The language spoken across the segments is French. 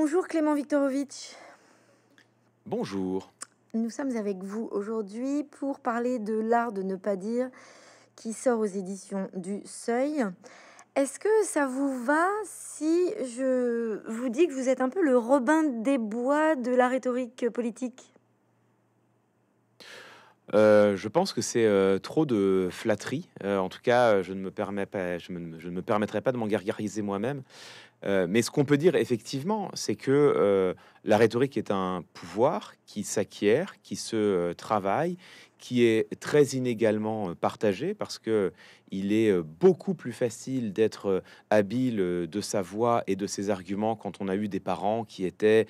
Bonjour Clément Viktorovitch. Bonjour. Nous sommes avec vous aujourd'hui pour parler de l'art de ne pas dire qui sort aux éditions du Seuil. Est-ce que ça vous va si je vous dis que vous êtes un peu le Robin des Bois de la rhétorique politique euh, je pense que c'est euh, trop de flatterie. Euh, en tout cas, je ne me permets pas, permettrai pas de m'en gargariser moi-même. Euh, mais ce qu'on peut dire effectivement, c'est que euh, la rhétorique est un pouvoir qui s'acquiert, qui se euh, travaille, qui est très inégalement partagé parce que il est beaucoup plus facile d'être habile de sa voix et de ses arguments quand on a eu des parents qui étaient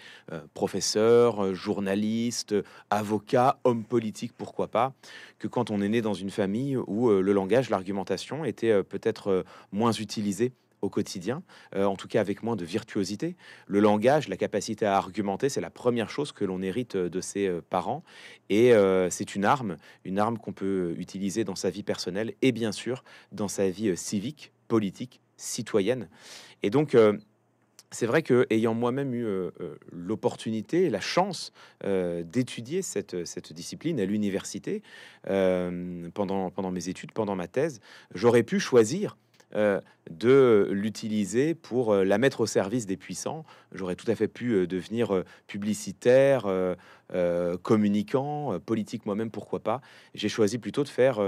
professeurs, journalistes, avocats, hommes politiques, pourquoi pas, que quand on est né dans une famille où le langage, l'argumentation était peut-être moins utilisé au quotidien, euh, en tout cas avec moins de virtuosité. Le langage, la capacité à argumenter, c'est la première chose que l'on hérite euh, de ses euh, parents. Et c'est une arme, une arme qu'on peut utiliser dans sa vie personnelle et bien sûr dans sa vie civique, politique, citoyenne. Et donc, c'est vrai que, ayant moi-même eu l'opportunité, la chance d'étudier cette, discipline à l'université, pendant mes études, pendant ma thèse, j'aurais pu choisir euh, de l'utiliser pour euh, la mettre au service des puissants. J'aurais tout à fait pu euh, devenir publicitaire, communicant, politique moi-même, pourquoi pas. J'ai choisi plutôt de faire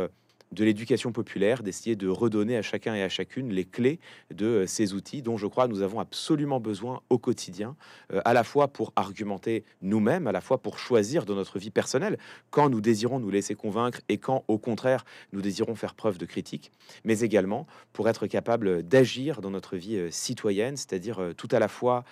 de l'éducation populaire, d'essayer de redonner à chacun et à chacune les clés de euh, ces outils dont je crois nous avons absolument besoin au quotidien, euh, à la fois pour argumenter nous-mêmes, à la fois pour choisir dans notre vie personnelle quand nous désirons nous laisser convaincre et quand au contraire nous désirons faire preuve de critique, mais également pour être capable d'agir dans notre vie euh, citoyenne, c'est-à-dire tout à la fois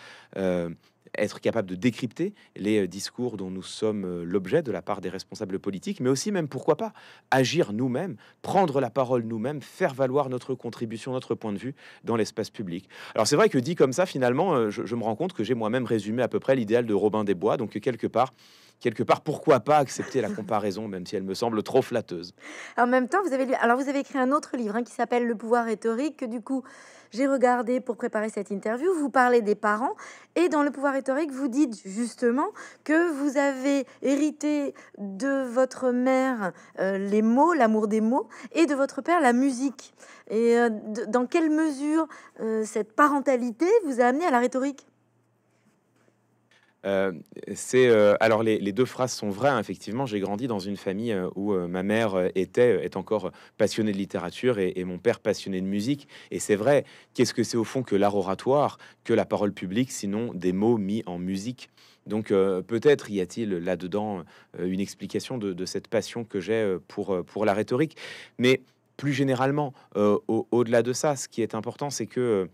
être capable de décrypter les euh, discours dont nous sommes euh, l'objet de la part des responsables politiques, mais aussi même, pourquoi pas, agir nous-mêmes, prendre la parole nous-mêmes, faire valoir notre contribution, notre point de vue dans l'espace public. Alors c'est vrai que dit comme ça, finalement, euh, je, me rends compte que j'ai moi-même résumé à peu près l'idéal de Robin des Bois, donc quelque part, quelque part, pourquoi pas accepter la comparaison, même si elle me semble trop flatteuse. En même temps, vous avez, Alors, vous avez écrit un autre livre hein, qui s'appelle Le pouvoir rhétorique, que du coup, j'ai regardé pour préparer cette interview. Vous parlez des parents, et dans Le pouvoir rhétorique, vous dites justement que vous avez hérité de votre mère euh, les mots, l'amour des mots, et de votre père la musique. Et euh, dans quelle mesure euh, cette parentalité vous a amené à la rhétorique euh, c'est euh, alors les, deux phrases sont vraies. Hein, effectivement, j'ai grandi dans une famille euh, où ma mère était est encore passionnée de littérature et, mon père passionné de musique. Et c'est vrai. Qu'est-ce que c'est au fond que l'art oratoire, que la parole publique, sinon des mots mis en musique. Donc peut-être y a-t-il là-dedans une explication de, cette passion que j'ai pour pour la rhétorique. Mais plus généralement, au-delà de ça, ce qui est important, c'est que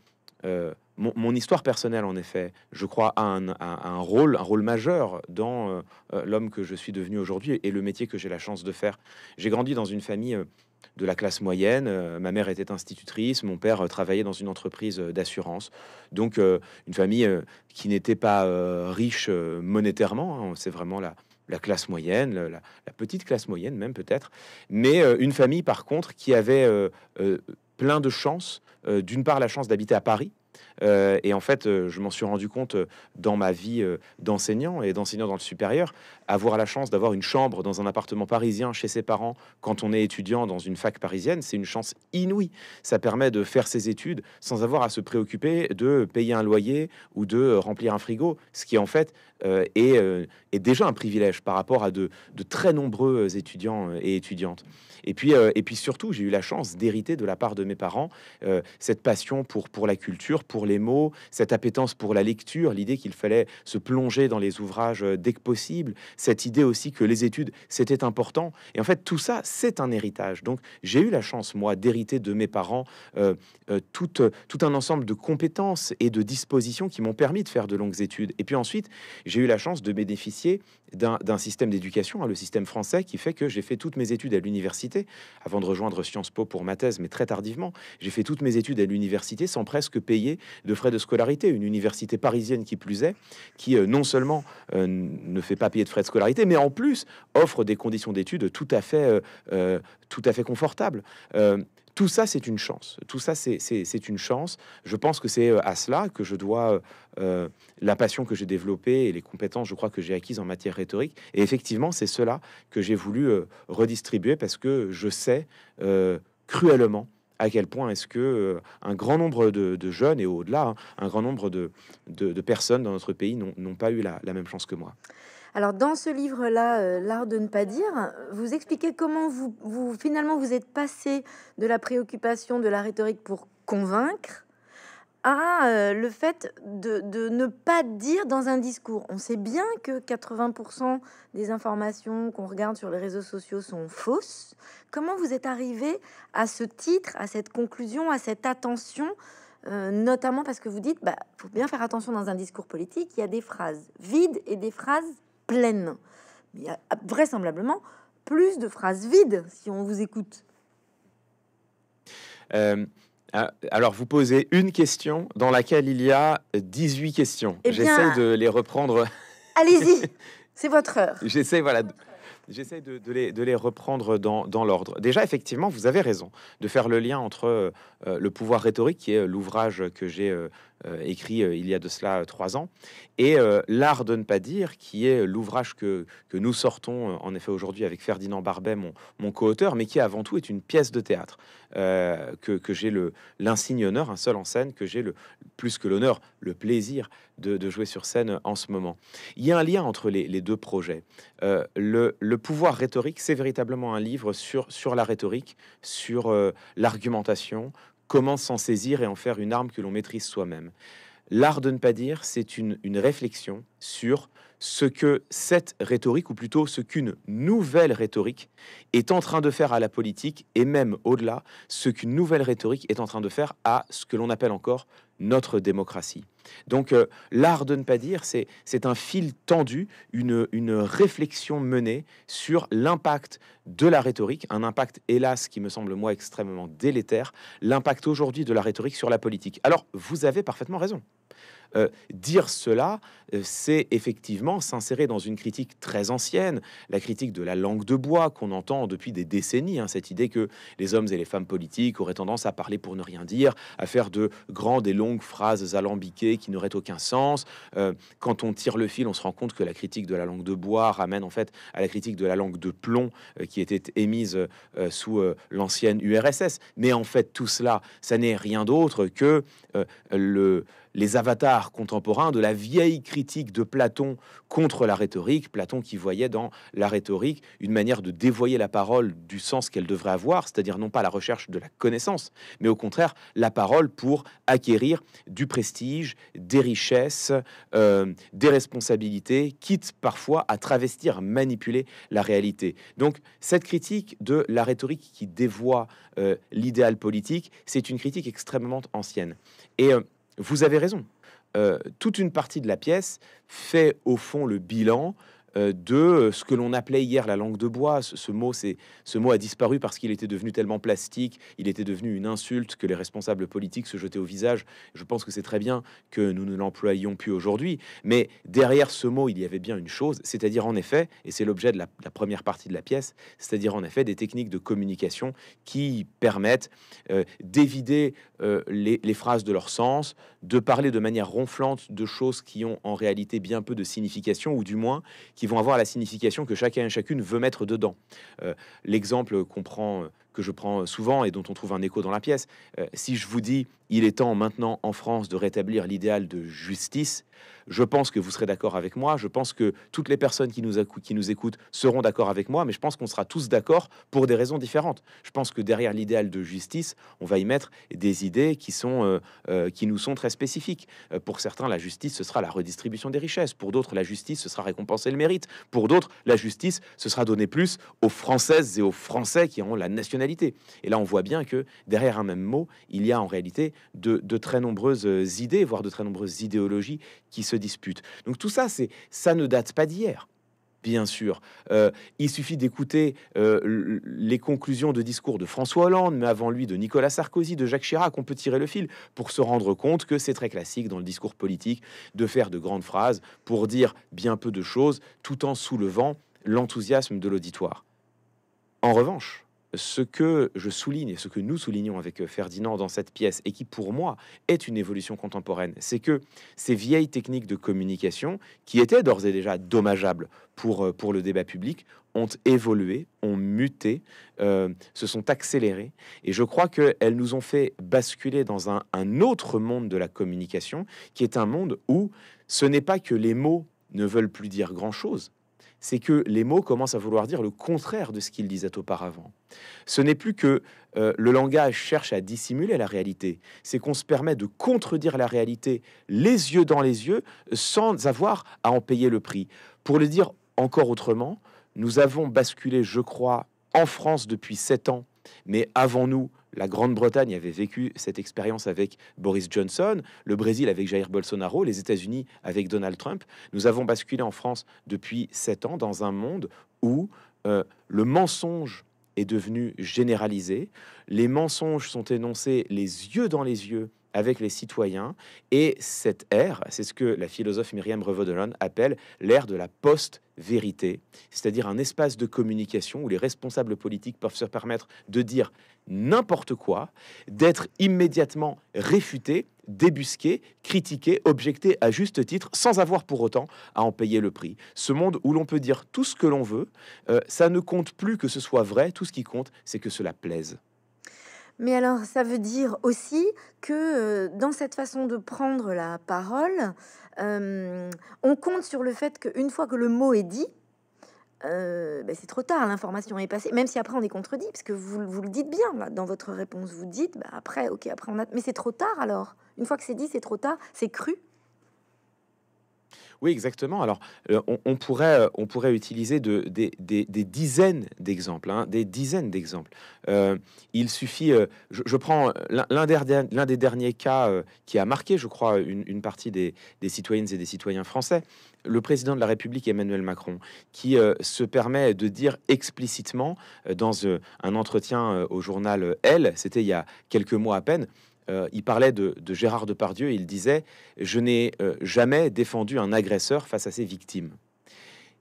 mon, histoire personnelle, en effet, je crois, a un, rôle, un rôle majeur dans euh, euh, l'homme que je suis devenu aujourd'hui et le métier que j'ai la chance de faire. J'ai grandi dans une famille euh, de la classe moyenne. ma mère était institutrice, mon père travaillait dans une entreprise d'assurance. Donc une famille qui n'était pas riche monétairement, hein, c'est vraiment la, classe moyenne, la, petite classe moyenne même peut-être, mais une famille par contre qui avait plein de chances. D'une part la chance d'habiter à Paris, euh, et en fait, euh, je m'en suis rendu compte euh, dans ma vie d'enseignant et d'enseignant dans le supérieur avoir la chance d'avoir une chambre dans un appartement parisien chez ses parents quand on est étudiant dans une fac parisienne, c'est une chance inouïe. Ça permet de faire ses études sans avoir à se préoccuper de payer un loyer ou de euh, remplir un frigo, ce qui en fait euh, euh, est, déjà un privilège par rapport à de, très nombreux étudiants et étudiantes. Et puis, et puis surtout, j'ai eu la chance d'hériter de la part de mes parents cette passion pour, pour la culture, pour les mots, cette appétence pour la lecture, l'idée qu'il fallait se plonger dans les ouvrages dès que possible, cette idée aussi que les études, c'était important. Et en fait, tout ça, c'est un héritage. Donc, j'ai eu la chance, moi, d'hériter de mes parents euh, euh, euh, tout, un ensemble de compétences et de dispositions qui m'ont permis de faire de longues études. Et puis ensuite, j'ai eu la chance de bénéficier d'un système d'éducation, hein, le système français, qui fait que j'ai fait toutes mes études à l'université, avant de rejoindre Sciences Po pour ma thèse, mais très tardivement. J'ai fait toutes mes études à l'université sans presque payer de frais de scolarité. Une université parisienne qui plus est, qui euh, non seulement euh, ne fait pas payer de frais de scolarité, mais en plus offre des conditions d'études tout à euh, tout à fait confortables. Tout ça, c'est une chance. Tout ça, c'est une chance. Je pense que c'est euh, à cela que je dois euh, euh, la passion que j'ai développée et les compétences, je crois, que j'ai acquises en matière rhétorique. Et effectivement, c'est cela que j'ai voulu redistribuer parce que je sais cruellement à quel point est-ce que un grand nombre de, jeunes et au-delà, hein, un grand nombre de, personnes dans notre pays n'ont pas eu la même chance que moi. Alors dans ce livre-là, euh, L'art de ne pas dire, vous expliquez comment vous, vous, finalement vous êtes passé de la préoccupation de la rhétorique pour convaincre à euh, le fait de, ne pas dire dans un discours. On sait bien que 80% des informations qu'on regarde sur les réseaux sociaux sont fausses. Comment vous êtes arrivé à ce titre, à cette conclusion, à cette attention euh, notamment parce que vous dites, bah, faut bien faire attention dans un discours politique, il y a des phrases vides et des phrases pleine. il y a vraisemblablement plus de phrases vides si on vous écoute. Euh, ah, alors, vous posez une question dans laquelle il y a 18 questions. Eh j'essaie de les reprendre. Allez-y, c'est votre heure. J'essaie, voilà. J'essaie de, les, reprendre dans, l'ordre. Déjà, effectivement, vous avez raison de faire le lien entre euh, le pouvoir rhétorique, et euh, l'ouvrage que j'ai euh, écrit euh, il y a de cela euh, trois ans, et L'art de ne pas dire, qui est l'ouvrage que, que nous sortons en effet aujourd'hui avec Ferdinand Barbet, mon, mon co-auteur, mais qui avant tout est une pièce de théâtre que, que j'ai l'insigne honneur, un seul en scène, que j'ai le plus que l'honneur, le plaisir de, jouer sur scène en ce moment. Il y a un lien entre les, deux projets. le, pouvoir rhétorique, c'est véritablement un livre sur, sur la rhétorique, sur l'argumentation, comment s'en saisir et en faire une arme que l'on maîtrise soi-même. L'art de ne pas dire, c'est une, une, réflexion sur ce que cette rhétorique, ou plutôt ce qu'une nouvelle rhétorique est en train de faire à la politique, et même au-delà, ce qu'une nouvelle rhétorique est en train de faire à ce que l'on appelle encore notre démocratie. Donc euh, l'art de ne pas dire, c'est un fil tendu, une, une réflexion menée sur l'impact de la rhétorique, un impact hélas qui me semble moi extrêmement délétère, l'impact aujourd'hui de la rhétorique sur la politique. Alors vous avez parfaitement raison. Euh, dire cela, euh, c'est effectivement s'insérer dans une critique très ancienne, la critique de la langue de bois qu'on entend depuis des décennies, hein, cette idée que les hommes et les femmes politiques auraient tendance à parler pour ne rien dire, à faire de grandes et longues phrases alambiquées qui n'auraient aucun sens. Euh, quand on tire le fil, on se rend compte que la critique de la langue de bois ramène en fait à la critique de la langue de plomb qui était émise sous l'ancienne URSS. Mais en fait, tout cela, ça n'est rien d'autre que le les avatars contemporains de la vieille critique de Platon contre la rhétorique. Platon qui voyait dans la rhétorique une manière de dévoyer la parole du sens qu'elle devrait avoir, c'est-à-dire non pas la recherche de la connaissance, mais au contraire la parole pour acquérir du prestige, des richesses, euh, des responsabilités, quitte parfois à travestir, manipuler la réalité. Donc cette critique de la rhétorique qui dévoie euh, l'idéal politique, c'est une critique extrêmement ancienne. Et euh, vous avez raison. Euh, toute une partie de la pièce fait au fond le bilan euh, de euh, ce que l'on appelait hier la langue de bois. Ce, mot, c'est, ce mot a disparu parce qu'il était devenu tellement plastique, il était devenu une insulte que les responsables politiques se jetaient au visage. Je pense que c'est très bien que nous ne l'employions plus aujourd'hui. Mais derrière ce mot, il y avait bien une chose, c'est-à-dire en effet, et c'est l'objet de la, première partie de la pièce, c'est-à-dire en effet des techniques de communication qui permettent euh, d'évider euh, les, les phrases de leur sens, de parler de manière ronflante de choses qui ont en réalité bien peu de signification, ou du moins qui vont avoir la signification que chacun et chacune veut mettre dedans. Euh, l'exemple qu'on prend euh, que je prends souvent et dont on trouve un écho dans la pièce, euh, si je vous dis il est temps maintenant en France de rétablir l'idéal de justice, je pense que vous serez d'accord avec moi, je pense que toutes les personnes qui nous, qui nous écoutent seront d'accord avec moi, mais je pense qu'on sera tous d'accord pour des raisons différentes. Je pense que derrière l'idéal de justice, on va y mettre des idées qui, sont, euh, euh, qui nous sont très spécifiques. pour certains, la justice, ce sera la redistribution des richesses. Pour d'autres, la justice, ce sera récompenser le mérite. Pour d'autres, la justice, ce sera donner plus aux Françaises et aux Français qui ont la nationalité et là, on voit bien que derrière un même mot, il y a en réalité de, très nombreuses euh, idées, voire de très nombreuses idéologies qui se disputent. Donc tout ça, c'est ça ne date pas d'hier bien sûr. Euh, il suffit d'écouter euh, les conclusions de discours de François Hollande, mais avant lui de Nicolas Sarkozy, de Jacques Chirac, on peut tirer le fil pour se rendre compte que c'est très classique dans le discours politique de faire de grandes phrases pour dire bien peu de choses tout en soulevant l'enthousiasme de l'auditoire. En revanche, ce que je souligne et ce que nous soulignons avec euh, Ferdinand dans cette pièce et qui pour moi est une évolution contemporaine, c'est que ces vieilles techniques de communication qui étaient d'ores et déjà dommageables pour, euh, le débat public ont évolué, ont muté, euh, se sont accélérées. Et je crois qu'elles nous ont fait basculer dans un, un autre monde de la communication, qui est un monde où ce n'est pas que les mots ne veulent plus dire grand-chose, c'est que les mots commencent à vouloir dire le contraire de ce qu'ils disaient auparavant. Ce n'est plus que euh, le langage cherche à dissimuler la réalité, c'est qu'on se permet de contredire la réalité les yeux dans les yeux sans avoir à en payer le prix. Pour le dire encore autrement, nous avons basculé, je crois, en France depuis sept ans, mais avant nous, la Grande-Bretagne avait vécu cette expérience avec Boris Johnson, le Brésil avec Jair Bolsonaro, les États-Unis avec Donald Trump. Nous avons basculé en France depuis sept ans dans un monde où euh, le mensonge est devenu généralisé, les mensonges sont énoncés les yeux dans les yeux avec les citoyens, et cette ère, c'est ce que la philosophe Myriam Revaudelon appelle l'ère de la post vérité, c'est-à-dire un espace de communication où les responsables politiques peuvent se permettre de dire n'importe quoi, d'être immédiatement réfuté, débusqués, critiqué, objecté à juste titre, sans avoir pour autant à en payer le prix. Ce monde où l'on peut dire tout ce que l'on veut, euh, ça ne compte plus que ce soit vrai, tout ce qui compte, c'est que cela plaise. Mais alors, ça veut dire aussi que euh, dans cette façon de prendre la parole, euh, on compte sur le fait qu'une fois que le mot est dit, euh, ben, c'est trop tard, l'information est passée, même si après on est contredit, parce que vous, vous le dites bien dans votre réponse, vous dites, ben, après, ok, après on Mais c'est trop tard alors, une fois que c'est dit, c'est trop tard, c'est cru. Oui, exactement. Alors, euh, on, pourrait, euh, on pourrait utiliser des, dizaines d'exemples, hein, des dizaines d'exemples. Euh, il suffit, je, prends l'un des, derniers cas qui a marqué, je crois, une, partie des, des, citoyennes et des citoyens français, le président de la République Emmanuel Macron, qui se permet de dire explicitement dans un entretien au journal Elle, c'était il y a quelques mois à peine, euh, il parlait de, Gérard Depardieu et il disait Je n'ai euh, jamais défendu un agresseur face à ses victimes.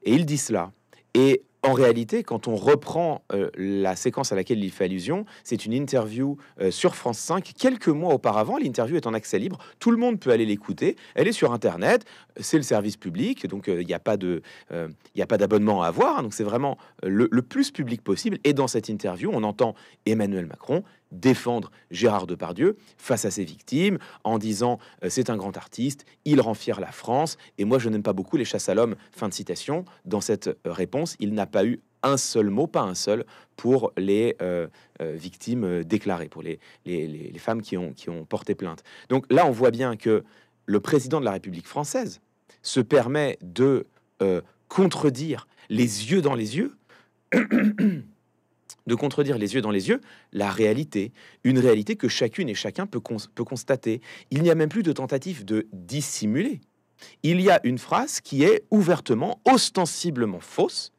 Et il dit cela. Et en réalité, quand on reprend euh, la séquence à laquelle il fait allusion, c'est une interview sur France 5 quelques mois auparavant. L'interview est en accès libre, tout le monde peut aller l'écouter. Elle est sur Internet, c'est le service public, donc euh, il n'y euh, a pas d'abonnement à avoir. Hein, donc c'est vraiment euh, le, plus public possible. Et dans cette interview, on entend Emmanuel Macron défendre Gérard Depardieu face à ses victimes en disant c'est un grand artiste, il rend fier la France. Et moi, je n'aime pas beaucoup les chasses à l'homme. Fin de citation. Dans cette réponse, il n'a pas eu un seul mot, pas un seul, pour les victimes déclarées, pour les, femmes qui ont porté plainte. Donc là, on voit bien que le président de la République française se permet de euh, contredire les yeux dans les yeux, de contredire les yeux dans les yeux la réalité, une réalité que chacune et chacun peut, peut constater. Il n'y a même plus de tentative de dissimuler. Il y a une phrase qui est ouvertement, ostensiblement fausse,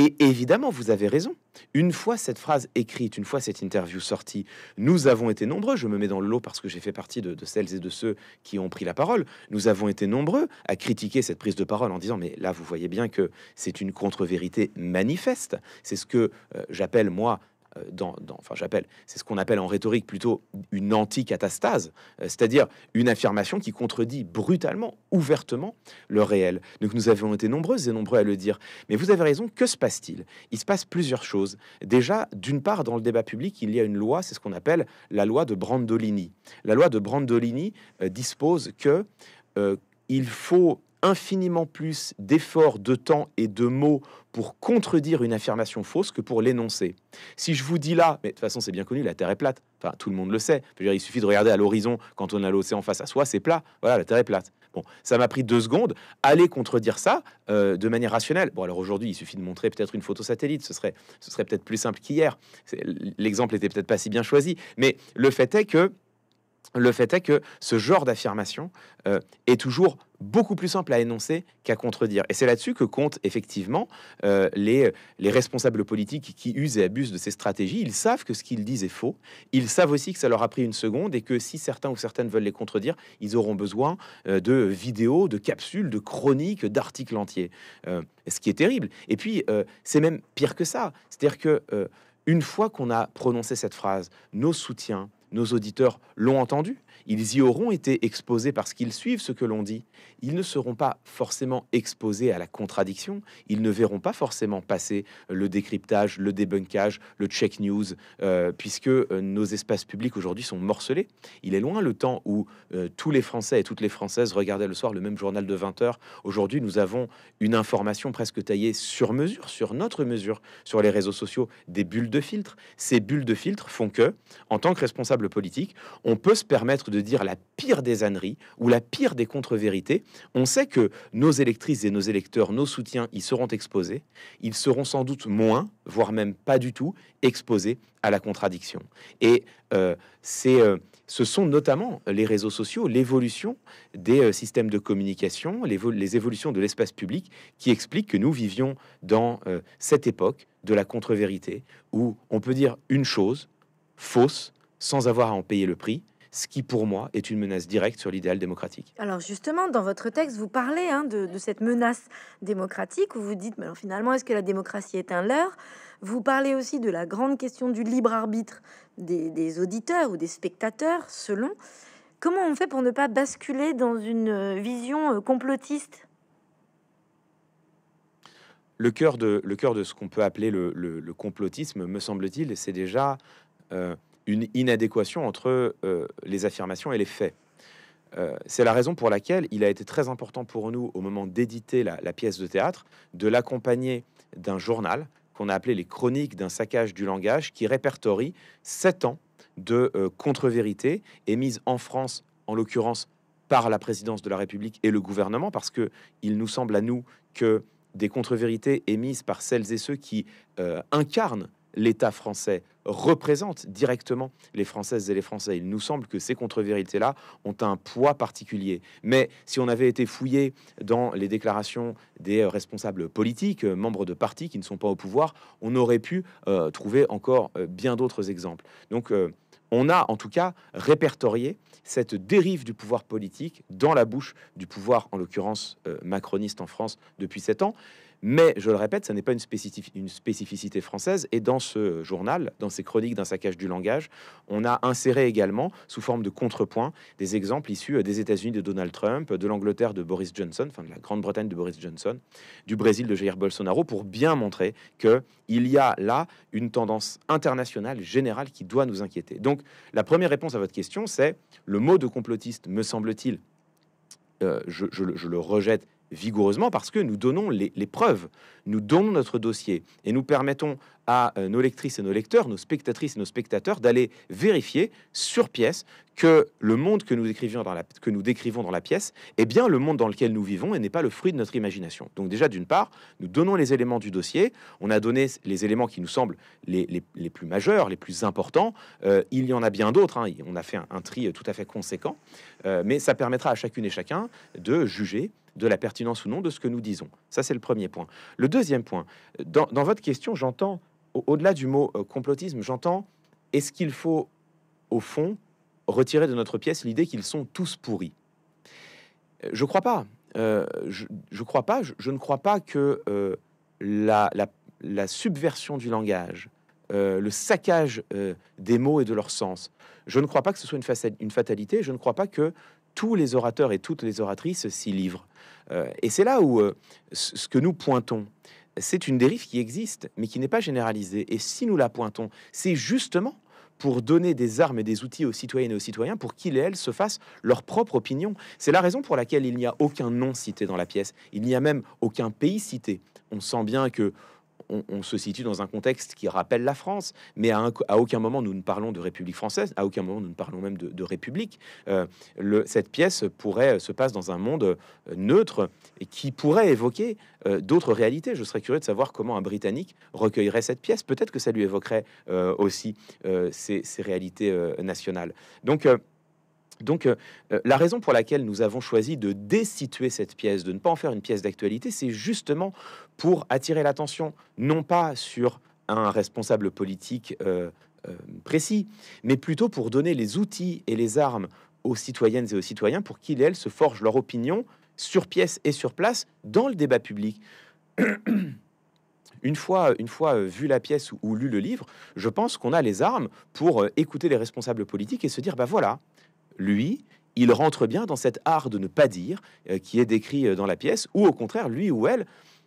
et évidemment, vous avez raison. Une fois cette phrase écrite, une fois cette interview sortie, nous avons été nombreux, je me mets dans le lot parce que j'ai fait partie de, celles et de ceux qui ont pris la parole, nous avons été nombreux à critiquer cette prise de parole en disant, mais là, vous voyez bien que c'est une contre-vérité manifeste. C'est ce que euh, j'appelle, moi, euh, dans, enfin j'appelle, c'est ce qu'on appelle en rhétorique plutôt une catastase euh, c'est-à-dire une affirmation qui contredit brutalement, ouvertement le réel. Donc nous avons été nombreuses et nombreux à le dire. Mais vous avez raison, que se passe-t-il Il se passe plusieurs choses. Déjà, d'une part, dans le débat public, il y a une loi, c'est ce qu'on appelle la loi de Brandolini. La loi de Brandolini euh, dispose que il faut infiniment plus d'efforts, de temps et de mots pour contredire une affirmation fausse que pour l'énoncer. Si je vous dis là, mais de toute façon c'est bien connu, la Terre est plate, enfin tout le monde le sait, il suffit de regarder à l'horizon quand on a l'océan face à soi, c'est plat, voilà, la Terre est plate. Bon, ça m'a pris deux secondes, aller contredire ça euh, de manière rationnelle. Bon, alors aujourd'hui, il suffit de montrer peut-être une photo satellite, ce serait, ce serait peut-être plus simple qu'hier, l'exemple était peut-être pas si bien choisi, mais le fait est que... Le fait est que ce genre d'affirmation euh, est toujours beaucoup plus simple à énoncer qu'à contredire. Et c'est là-dessus que comptent effectivement euh, les, responsables politiques qui usent et abusent de ces stratégies. Ils savent que ce qu'ils disent est faux. Ils savent aussi que ça leur a pris une seconde et que si certains ou certaines veulent les contredire, ils auront besoin euh, de vidéos, de capsules, de chroniques, d'articles entiers. Euh, ce qui est terrible. Et puis, c'est même pire que ça. C'est-à-dire que une fois qu'on a prononcé cette phrase, nos soutiens, nos auditeurs l'ont entendue. Ils y auront été exposés parce qu'ils suivent ce que l'on dit. Ils ne seront pas forcément exposés à la contradiction. Ils ne verront pas forcément passer le décryptage, le débunkage, le check news, euh, puisque euh, nos espaces publics aujourd'hui sont morcelés. Il est loin le temps où euh, tous les Français et toutes les Françaises regardaient le soir le même journal de 20 heures. Aujourd'hui, nous avons une information presque taillée sur mesure, sur notre mesure, sur les réseaux sociaux, des bulles de filtre. Ces bulles de filtre font que, en tant que responsable politique, on peut se permettre de de dire la pire des âneries ou la pire des contre-vérités. On sait que nos électrices et nos électeurs, nos soutiens, ils seront exposés. Ils seront sans doute moins, voire même pas du tout, exposés à la contradiction. Et euh, euh, ce sont notamment les réseaux sociaux, l'évolution des euh, systèmes de communication, les, les évolutions de l'espace public qui expliquent que nous vivions dans cette époque de la contre-vérité où on peut dire une chose fausse sans avoir à en payer le prix ce qui pour moi est une menace directe sur l'idéal démocratique. Alors justement, dans votre texte, vous parlez hein, de, cette menace démocratique, où vous dites, mais alors finalement, est-ce que la démocratie est un leurre Vous parlez aussi de la grande question du libre arbitre des, auditeurs ou des spectateurs, selon. Comment on fait pour ne pas basculer dans une euh, vision euh, complotiste le cœur, de, le de ce qu'on peut appeler le, complotisme, me semble-t-il, c'est déjà euh, une inadéquation entre euh, les affirmations et les faits. Euh, c'est la raison pour laquelle il a été très important pour nous, au moment d'éditer la, pièce de théâtre, de l'accompagner d'un journal qu'on a appelé les chroniques d'un saccage du langage, qui répertorie sept ans de euh, contre vérités émises en France, en l'occurrence par la présidence de la République et le gouvernement, parce que il nous semble à nous que des contre-vérités émises par celles et ceux qui incarnent l'État français représente directement les Françaises et les Français. Il nous semble que ces contre-vérités-là ont un poids particulier. Mais si on avait été fouillé dans les déclarations des euh, responsables politiques, euh, membres de partis qui ne sont pas au pouvoir, on aurait pu euh, trouver encore bien d'autres exemples. Donc on a en tout cas répertorié cette dérive du pouvoir politique dans la bouche du pouvoir, en l'occurrence macroniste en France, depuis sept ans. Mais je le répète, ça n'est pas une, spécificité française. Et dans ce journal, dans ces chroniques d'un saccage du langage, on a inséré également, sous forme de contrepoint, des exemples issus euh, des États-Unis de Donald Trump, de l'Angleterre de Boris Johnson, enfin de la Grande-Bretagne de Boris Johnson, du Brésil de Jair Bolsonaro, pour bien montrer qu'il y a là une tendance internationale générale qui doit nous inquiéter. Donc, la première réponse à votre question, c'est le mot de complotiste, me semble-t-il, euh, je le rejette vigoureusement parce que nous donnons les, preuves, nous donnons notre dossier et nous permettons à euh, nos lectrices et nos lecteurs, nos spectatrices et nos spectateurs d'aller vérifier sur pièce que le monde que nous, écrivions dans la, que nous décrivons dans la pièce est bien le monde dans lequel nous vivons et n'est pas le fruit de notre imagination. Donc déjà, d'une part, nous donnons les éléments du dossier, on a donné les éléments qui nous semblent les, les, les plus majeurs, les plus importants, euh, il y en a bien d'autres, hein. on a fait un, tri tout à fait conséquent, euh, mais ça permettra à chacune et chacun de juger de la pertinence ou non de ce que nous disons. Ça, c'est le premier point. Le deuxième point, dans, votre question, j'entends, au-delà du mot euh, complotisme, j'entends, est-ce qu'il faut, au fond, retirer de notre pièce l'idée qu'ils sont tous pourris euh, euh, Je crois pas. je, crois pas. Je, ne crois pas que la, subversion du langage, le saccage des mots et de leur sens. Je ne crois pas que ce soit une fatalité, je ne crois pas que tous les orateurs et toutes les oratrices s'y livrent. Euh, et c'est là où euh, ce que nous pointons, c'est une dérive qui existe, mais qui n'est pas généralisée. Et si nous la pointons, c'est justement pour donner des armes et des outils aux citoyennes et aux citoyens pour qu'ils et elles se fassent leur propre opinion. C'est la raison pour laquelle il n'y a aucun nom cité dans la pièce. Il n'y a même aucun pays cité. On sent bien que on, se situe dans un contexte qui rappelle la France, mais à, aucun moment nous ne parlons de République française, à aucun moment nous ne parlons même de, République. Euh, cette pièce pourrait euh, se passer dans un monde euh, neutre et qui pourrait évoquer d'autres réalités. Je serais curieux de savoir comment un Britannique recueillerait cette pièce. Peut-être que ça lui évoquerait aussi ces, réalités nationales. Donc donc, euh, euh, la raison pour laquelle nous avons choisi de désituer cette pièce, de ne pas en faire une pièce d'actualité, c'est justement pour attirer l'attention, non pas sur un responsable politique euh, précis, mais plutôt pour donner les outils et les armes aux citoyennes et aux citoyens pour qu'ils et elles se forgent leur opinion sur pièce et sur place dans le débat public. une fois, une fois vu la pièce ou, lu le livre, je pense qu'on a les armes pour écouter les responsables politiques et se dire, bah voilà, lui, il rentre bien dans cet art de ne pas dire euh, qui est décrit euh, dans la pièce, ou au contraire, lui ou elle,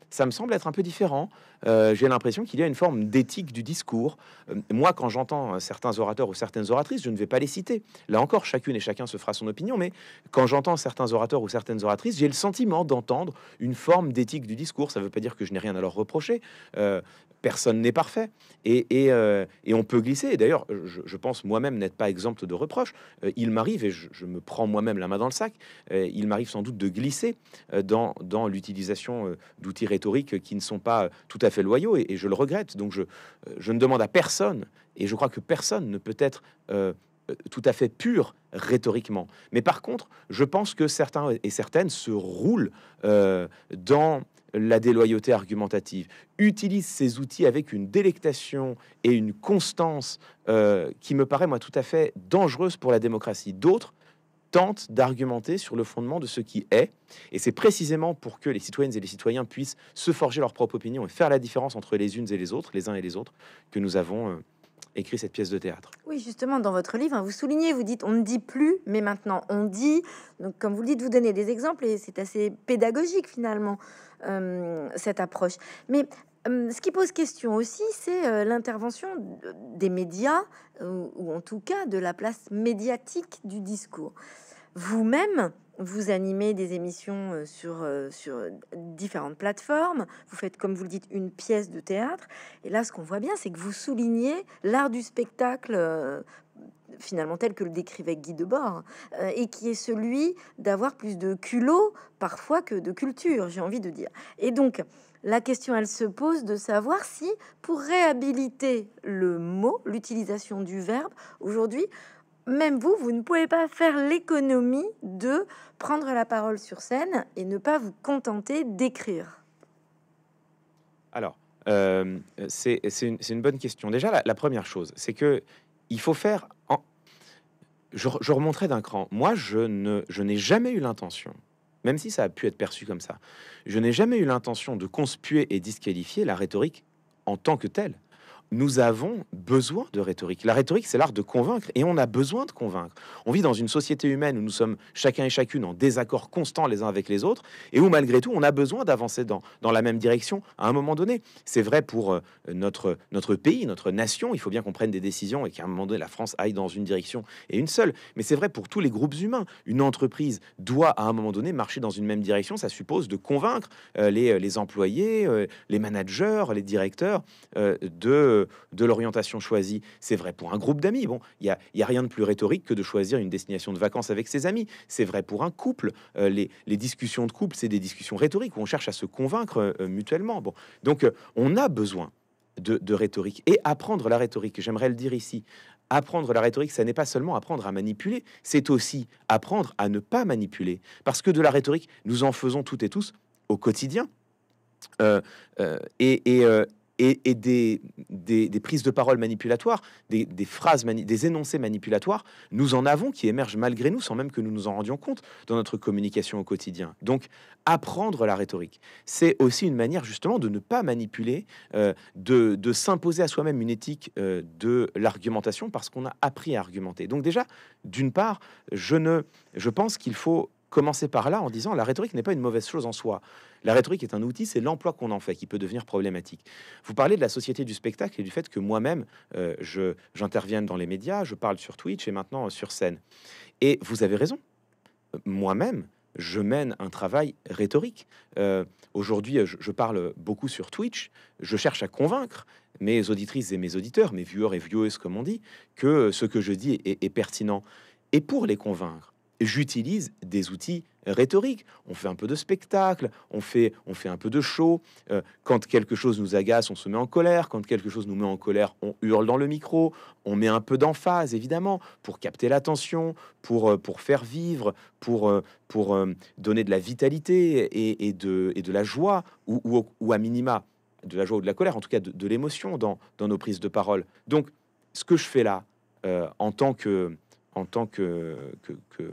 ça me semble être un peu différent. Euh, j'ai l'impression qu'il y a une forme d'éthique du discours. Euh, moi, quand j'entends euh, certains orateurs ou certaines oratrices, je ne vais pas les citer. Là encore, chacune et chacun se fera son opinion, mais quand j'entends certains orateurs ou certaines oratrices, j'ai le sentiment d'entendre une forme d'éthique du discours. Ça ne veut pas dire que je n'ai rien à leur reprocher. personne n'est parfait. Et, on peut glisser. d'ailleurs, je, pense moi-même n'être pas exempte de reproches. il m'arrive, et je, me prends moi-même la main dans le sac, il m'arrive sans doute de glisser dans, dans l'utilisation d'outils rhétoriques qui ne sont pas tout à fait fait loyaux et, je le regrette. Donc je, euh, je, ne demande à personne, et je crois que personne ne peut être euh, euh, tout à fait pur rhétoriquement. Mais par contre, je pense que certains et certaines se roulent dans la déloyauté argumentative, utilisent ces outils avec une délectation et une constance qui me paraît, moi, tout à fait dangereuse pour la démocratie. D'autres tente d'argumenter sur le fondement de ce qui est. Et c'est précisément pour que les citoyennes et les citoyens puissent se forger leur propre opinion et faire la différence entre les unes et les autres, les uns et les autres, que nous avons euh, écrit cette pièce de théâtre. Oui, justement, dans votre livre, hein, vous soulignez, vous dites, on ne dit plus, mais maintenant on dit. Donc, comme vous le dites, vous donnez des exemples et c'est assez pédagogique finalement euh, cette approche. Mais Hum, ce qui pose question aussi, c'est euh, l'intervention des médias, euh, ou en tout cas de la place médiatique du discours. Vous-même, vous animez des émissions euh, sur, différentes plateformes, vous faites, comme vous le dites, une pièce de théâtre, et là, ce qu'on voit bien, c'est que vous soulignez l'art du spectacle finalement tel que le décrivait Guy Debord, et qui est celui d'avoir plus de culot parfois que de culture, j'ai envie de dire. Et donc, la question, elle se pose de savoir si, pour réhabiliter le mot, l'utilisation du verbe, aujourd'hui, même vous, vous ne pouvez pas faire l'économie de prendre la parole sur scène et ne pas vous contenter d'écrire. Alors, euh, c'est une, bonne question. Déjà, la, première chose, c'est que il faut faire. Je, je remonterai d'un cran. Moi, je n'ai jamais eu l'intention même si ça a pu être perçu comme ça. Je n'ai jamais eu l'intention de conspuer et disqualifier la rhétorique en tant que telle nous avons besoin de rhétorique. La rhétorique, c'est l'art de convaincre et on a besoin de convaincre. On vit dans une société humaine où nous sommes chacun et chacune en désaccord constant les uns avec les autres et où malgré tout, on a besoin d'avancer dans, dans la même direction à un moment donné. C'est vrai pour euh, notre, notre pays, notre nation. Il faut bien qu'on prenne des décisions et qu'à un moment donné, la France aille dans une direction et une seule. Mais c'est vrai pour tous les groupes humains. Une entreprise doit à un moment donné marcher dans une même direction. Ça suppose de convaincre euh, les, euh, les employés, les managers, les directeurs de euh, de, l'orientation choisie, c'est vrai pour un groupe d'amis. Bon, il n'y a, a, rien de plus rhétorique que de choisir une destination de vacances avec ses amis. C'est vrai pour un couple. Euh, les, discussions de couple, c'est des discussions rhétoriques où on cherche à se convaincre euh, mutuellement. Bon, donc on a besoin de, rhétorique et apprendre la rhétorique. J'aimerais le dire ici apprendre la rhétorique, ça n'est pas seulement apprendre à manipuler, c'est aussi apprendre à ne pas manipuler. Parce que de la rhétorique, nous en faisons toutes et tous au quotidien. et, et, des, des, prises de parole manipulatoires, des, phrases, des énoncés manipulatoires, nous en avons qui émergent malgré nous, sans même que nous nous en rendions compte dans notre communication au quotidien. Donc, apprendre la rhétorique, c'est aussi une manière justement de ne pas manipuler, euh, de, s'imposer à soi-même une éthique euh, de l'argumentation parce qu'on a appris à argumenter. Donc déjà, d'une part, je ne, je pense qu'il faut commencer par là en disant la rhétorique n'est pas une mauvaise chose en soi. La rhétorique est un outil, c'est l'emploi qu'on en fait qui peut devenir problématique. Vous parlez de la société du spectacle et du fait que moi-même, euh, je j'intervienne dans les médias, je parle sur Twitch et maintenant euh, sur scène. Et vous avez raison. Moi-même, je mène un travail rhétorique. Euh, aujourd'hui, je, parle beaucoup sur Twitch. Je cherche à convaincre mes auditrices et mes auditeurs, mes viewers et viewers, comme on dit, que ce que je dis est pertinent. Et pour les convaincre, j'utilise des outils rhétoriques. On fait un peu de spectacle, on fait, on fait un peu de show. Euh, quand quelque chose nous agace, on se met en colère. Quand quelque chose nous met en colère, on hurle dans le micro. On met un peu d'emphase, évidemment, pour capter l'attention, pour, euh, pour faire vivre, pour, euh, pour donner de la vitalité et, de, et de la joie, ou, ou, à minima, de la joie ou de la colère, en tout cas de, l'émotion dans, dans, nos prises de parole. Donc, ce que je fais là, en tant que en tant que, que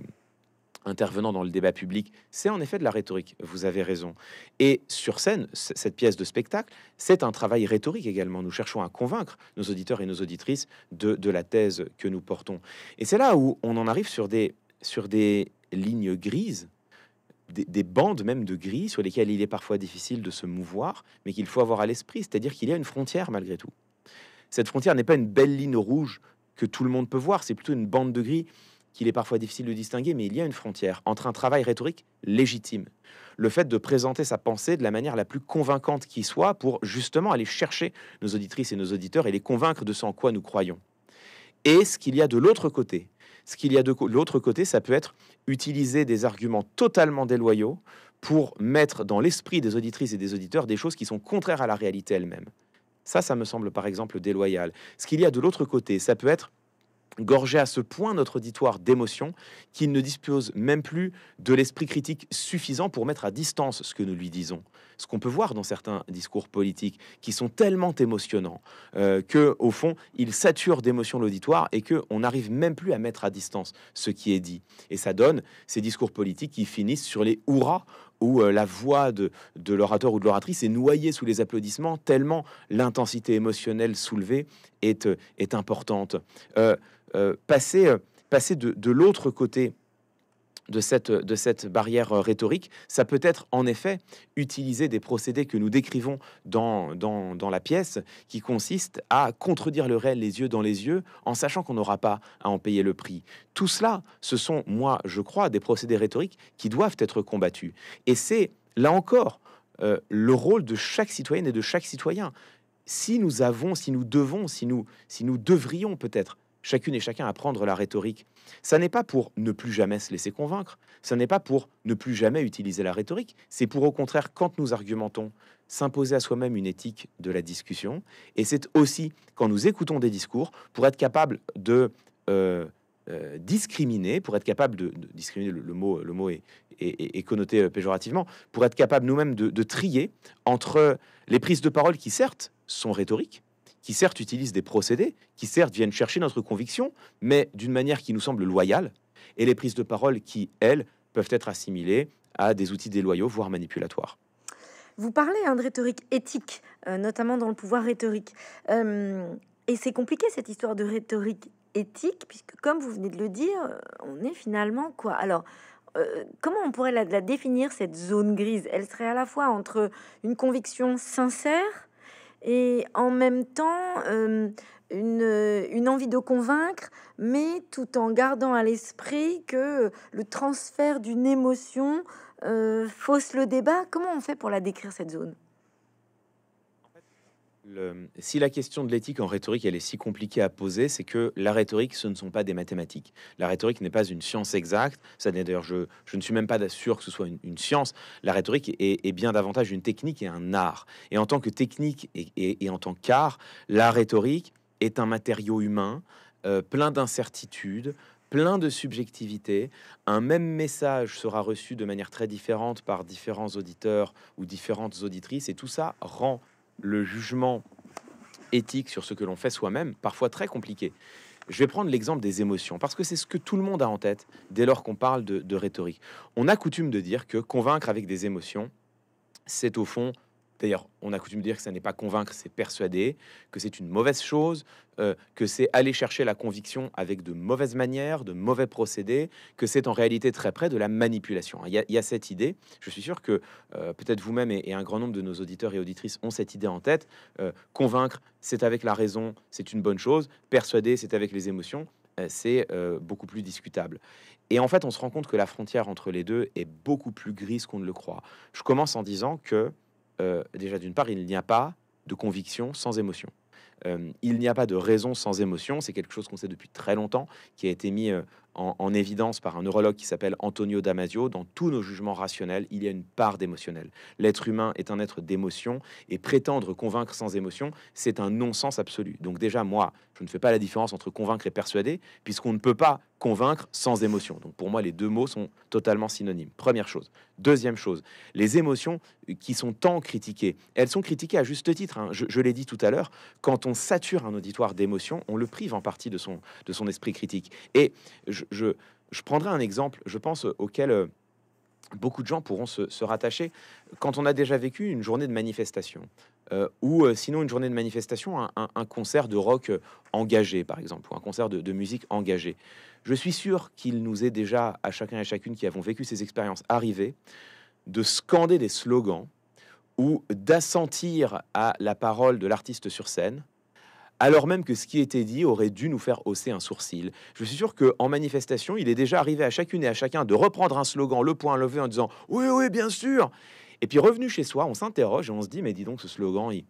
intervenant dans le débat public, c'est en effet de la rhétorique, vous avez raison. Et sur scène, cette pièce de spectacle, c'est un travail rhétorique également. Nous cherchons à convaincre nos auditeurs et nos auditrices de, la thèse que nous portons. Et c'est là où on en arrive sur des, sur des lignes grises des, des, bandes même de gris sur lesquelles il est parfois difficile de se mouvoir, mais qu'il faut avoir à l'esprit, c'est-à-dire qu'il y a une frontière malgré tout. Cette frontière n'est pas une belle ligne rouge que tout le monde peut voir, c'est plutôt une bande de gris qu'il est parfois difficile de distinguer, mais il y a une frontière entre un travail rhétorique légitime, le fait de présenter sa pensée de la manière la plus convaincante qui soit pour justement aller chercher nos auditrices et nos auditeurs et les convaincre de ce en quoi nous croyons, et ce qu'il y a de l'autre côté. Ce qu'il y a de l'autre côté, ça peut être utiliser des arguments totalement déloyaux pour mettre dans l'esprit des auditrices et des auditeurs des choses qui sont contraires à la réalité elle-même. Ça, ça me semble par exemple déloyal. Ce qu'il y a de l'autre côté, ça peut être gorger à ce point notre auditoire d'émotions qu'il ne dispose même plus de l'esprit critique suffisant pour mettre à distance ce que nous lui disons. Ce qu'on peut voir dans certains discours politiques qui sont tellement émotionnants qu'au euh, que, au fond, ils saturent d'émotions l'auditoire et que on n'arrive même plus à mettre à distance ce qui est dit. Et ça donne ces discours politiques qui finissent sur les hurrahs où euh, la voix de, de l'orateur ou de l'oratrice est noyée sous les applaudissements, tellement l'intensité émotionnelle soulevée est, euh, est importante. Euh, passer, euh, passer de, l'autre côté de cette, de cette barrière euh, rhétorique, ça peut être en effet utiliser des procédés que nous décrivons dans, dans, la pièce, qui consistent à contredire le réel les yeux dans les yeux, en sachant qu'on n'aura pas à en payer le prix. Tout cela, ce sont, moi, je crois, des procédés rhétoriques qui doivent être combattus. Et c'est, là encore, le rôle de chaque citoyenne et de chaque citoyen. Si nous avons, si nous devons, si nous, si nous devrions peut-être chacune et chacun apprendre la rhétorique. Ça n'est pas pour ne plus jamais se laisser convaincre, ça n'est pas pour ne plus jamais utiliser la rhétorique, c'est pour au contraire, quand nous argumentons, s'imposer à soi-même une éthique de la discussion, et c'est aussi quand nous écoutons des discours pour être capable de... Euh, euh, discriminer, pour être capable de, discriminer, le, mot, le mot est, connoté euh, péjorativement, pour être capable nous-mêmes de trier entre les prises de parole qui certes sont rhétoriques, qui certes utilisent des procédés, qui certes viennent chercher notre conviction, mais d'une manière qui nous semble loyale, et les prises de parole qui, elles, peuvent être assimilées à des outils déloyaux, voire manipulatoires. Vous parlez hein, de rhétorique éthique, euh, notamment dans le pouvoir rhétorique. Euh, et c'est compliqué cette histoire de rhétorique éthique, puisque comme vous venez de le dire, euh, on est finalement quoi Alors, comment on pourrait la, définir, cette zone grise Elle serait à la fois entre une conviction sincère et en même temps euh, une, envie de convaincre, mais tout en gardant à l'esprit que le transfert d'une émotion euh, fausse le débat. Comment on fait pour la décrire cette zone si la question de l'éthique en rhétorique, elle est si compliquée à poser, c'est que la rhétorique, ce ne sont pas des mathématiques. La rhétorique n'est pas une science exacte. Ça n'est d'ailleurs, je, ne suis même pas sûr que ce soit une, science. La rhétorique est, bien davantage une technique et un art. Et en tant que technique et, en tant qu'art, la rhétorique est un matériau humain, euh, plein d'incertitudes, plein de subjectivité. Un même message sera reçu de manière très différente par différents auditeurs ou différentes auditrices, et tout ça rend le jugement éthique sur ce que l'on fait soi-même, parfois très compliqué. Je vais prendre l'exemple des émotions, parce que c'est ce que tout le monde a en tête dès lors qu'on parle de, rhétorique. On a coutume de dire que convaincre avec des émotions, c'est au fond D'ailleurs, on a coutume de dire que ça n'est pas convaincre, c'est persuader, que c'est une mauvaise chose, euh, que c'est aller chercher la conviction avec de mauvaises manières, de mauvais procédés, que c'est en réalité très près de la manipulation. Il y a, cette idée, je suis sûr que euh, peut-être vous-même et, un grand nombre de nos auditeurs et auditrices ont cette idée en tête, euh, convaincre, c'est avec la raison, c'est une bonne chose, persuader, c'est avec les émotions, c'est beaucoup plus discutable. Et en fait, on se rend compte que la frontière entre les deux est beaucoup plus grise qu'on ne le croit. Je commence en disant que euh, déjà d'une part, il n'y a pas de conviction sans émotion. Euh, il n'y a pas de raison sans émotion, c'est quelque chose qu'on sait depuis très longtemps, qui a été mis euh, en, évidence par un neurologue qui s'appelle Antonio Damasio, dans tous nos jugements rationnels, il y a une part d'émotionnel. L'être humain est un être d'émotion et prétendre convaincre sans émotion, c'est un non-sens absolu. Donc déjà, moi, je ne fais pas la différence entre convaincre et persuader, puisqu'on ne peut pas convaincre sans émotion. Donc pour moi, les deux mots sont totalement synonymes. Première chose. Deuxième chose, les émotions euh, qui sont tant critiquées, elles sont critiquées à juste titre. Hein. Je, l'ai dit tout à l'heure, quand on sature un auditoire d'émotions, on le prive en partie de son, de son esprit critique. Et je, je, prendrai un exemple, je pense, euh, auquel euh, beaucoup de gens pourront se, rattacher. Quand on a déjà vécu une journée de manifestation, euh, ou sinon une journée de manifestation, un, concert de rock engagé, par exemple, ou un concert de, de musique engagé, je suis sûr qu'il nous est déjà, à chacun et à chacune qui avons vécu ces expériences, arrivé de scander des slogans ou d'assentir à la parole de l'artiste sur scène alors même que ce qui était dit aurait dû nous faire hausser un sourcil. Je suis sûr qu'en manifestation, il est déjà arrivé à chacune et à chacun de reprendre un slogan, le point levé, en disant Oui, oui, bien sûr Et puis revenu chez soi, on s'interroge et on se dit Mais dis donc, ce slogan, il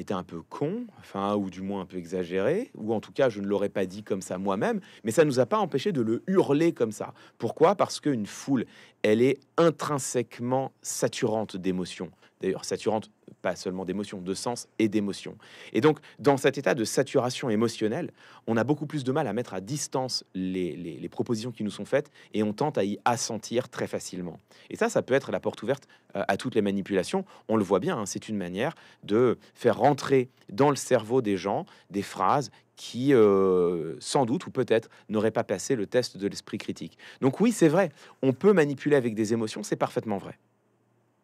était un peu con, enfin, ou du moins un peu exagéré, ou en tout cas, je ne l'aurais pas dit comme ça moi-même, mais ça ne nous a pas empêché de le hurler comme ça. Pourquoi Parce qu'une foule, elle est intrinsèquement saturante d'émotions d'ailleurs saturante, pas seulement d'émotions, de sens et d'émotion. Et donc, dans cet état de saturation émotionnelle, on a beaucoup plus de mal à mettre à distance les, propositions qui nous sont faites et on tente à y assentir très facilement. Et ça, ça peut être la porte ouverte euh, à toutes les manipulations. On le voit bien, hein, c'est une manière de faire rentrer dans le cerveau des gens des phrases qui, euh, sans doute ou peut-être, n'auraient pas passé le test de l'esprit critique. Donc oui, c'est vrai, on peut manipuler avec des émotions, c'est parfaitement vrai.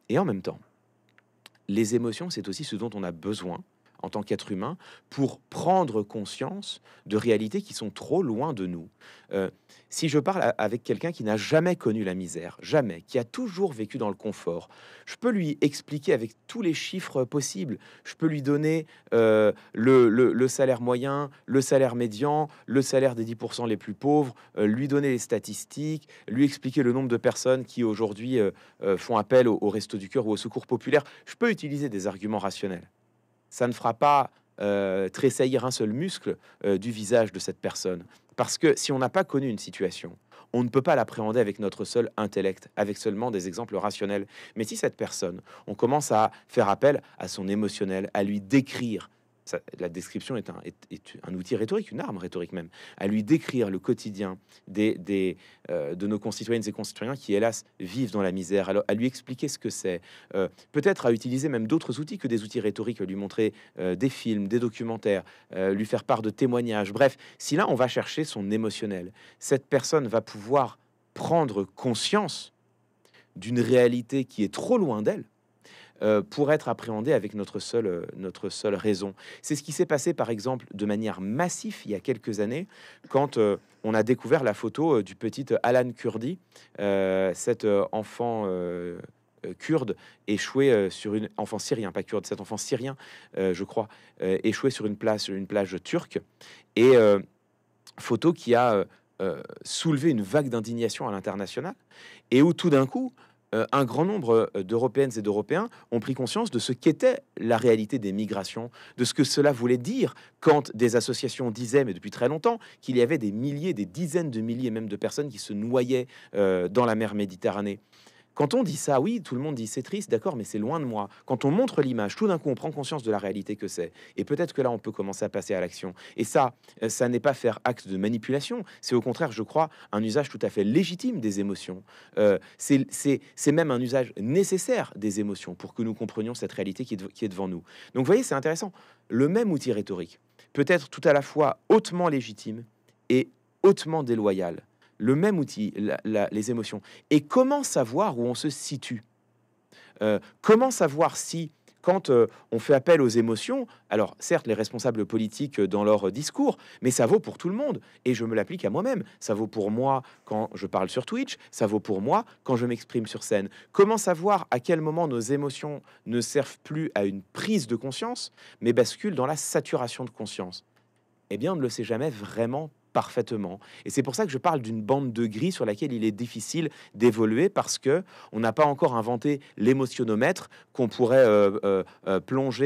Et en même temps, les émotions, c'est aussi ce dont on a besoin en tant qu'être humain pour prendre conscience de réalités qui sont trop loin de nous. Euh, si je parle avec quelqu'un qui n'a jamais connu la misère, jamais, qui a toujours vécu dans le confort, je peux lui expliquer avec tous les chiffres possibles. Je peux lui donner euh, le, salaire moyen, le salaire médian, le salaire des 10% les plus pauvres, euh, lui donner les statistiques, lui expliquer le nombre de personnes qui aujourd'hui font appel au, au Resto du Cœur ou au Secours populaire. Je peux utiliser des arguments rationnels ça ne fera pas euh, tressaillir un seul muscle euh, du visage de cette personne. Parce que si on n'a pas connu une situation, on ne peut pas l'appréhender avec notre seul intellect, avec seulement des exemples rationnels. Mais si cette personne, on commence à faire appel à son émotionnel, à lui décrire la description est un, outil rhétorique, une arme rhétorique même, à lui décrire le quotidien des, des euh, de nos concitoyennes et concitoyens qui, hélas, vivent dans la misère, alors à lui expliquer ce que c'est, euh, peut-être à utiliser même d'autres outils que des outils rhétoriques, lui montrer euh, des films, des documentaires, lui faire part de témoignages, bref, si là on va chercher son émotionnel, cette personne va pouvoir prendre conscience d'une réalité qui est trop loin d'elle, euh, pour être appréhendé avec notre seule, euh, notre seule raison. C'est ce qui s'est passé, par exemple, de manière massive il y a quelques années, quand euh, on a découvert la photo du petit Alan Kurdi, cet enfant kurde échoué sur une enfant syrien pas kurde cet enfant syrien je crois échoué sur une place une plage turque et photo qui a soulevé une vague d'indignation à l'international et où tout d'un coup euh, un grand nombre euh, d'Européennes et d'Européens ont pris conscience de ce qu'était la réalité des migrations, de ce que cela voulait dire quand des associations disaient, mais depuis très longtemps, qu'il y avait des milliers, des dizaines de milliers même de personnes qui se noyaient euh, dans la mer Méditerranée. Quand on dit ça, oui, tout le monde dit c'est triste, d'accord, mais c'est loin de moi. Quand on montre l'image, tout d'un coup, on prend conscience de la réalité que c'est. Et peut-être que là, on peut commencer à passer à l'action. Et ça, euh, ça n'est pas faire acte de manipulation. C'est au contraire, je crois, un usage tout à fait légitime des émotions. Euh, c'est même un usage nécessaire des émotions pour que nous comprenions cette réalité qui est, qui est devant nous. Donc, vous voyez, c'est intéressant. Le même outil rhétorique peut être tout à la fois hautement légitime et hautement déloyal le même outil, les émotions. Et comment savoir où on se situe euh, Comment savoir si, quand euh, on fait appel aux émotions, alors certes les responsables politiques euh, dans leur discours, mais ça vaut pour tout le monde, et je me l'applique à moi-même, ça vaut pour moi quand je parle sur Twitch, ça vaut pour moi quand je m'exprime sur scène. Comment savoir à quel moment nos émotions ne servent plus à une prise de conscience, mais basculent dans la saturation de conscience Eh bien on ne le sait jamais vraiment parfaitement. Et c'est pour ça que je parle d'une bande de gris sur laquelle il est difficile d'évoluer parce que on n'a pas encore inventé l'émotionomètre qu'on pourrait euh, euh, euh, plonger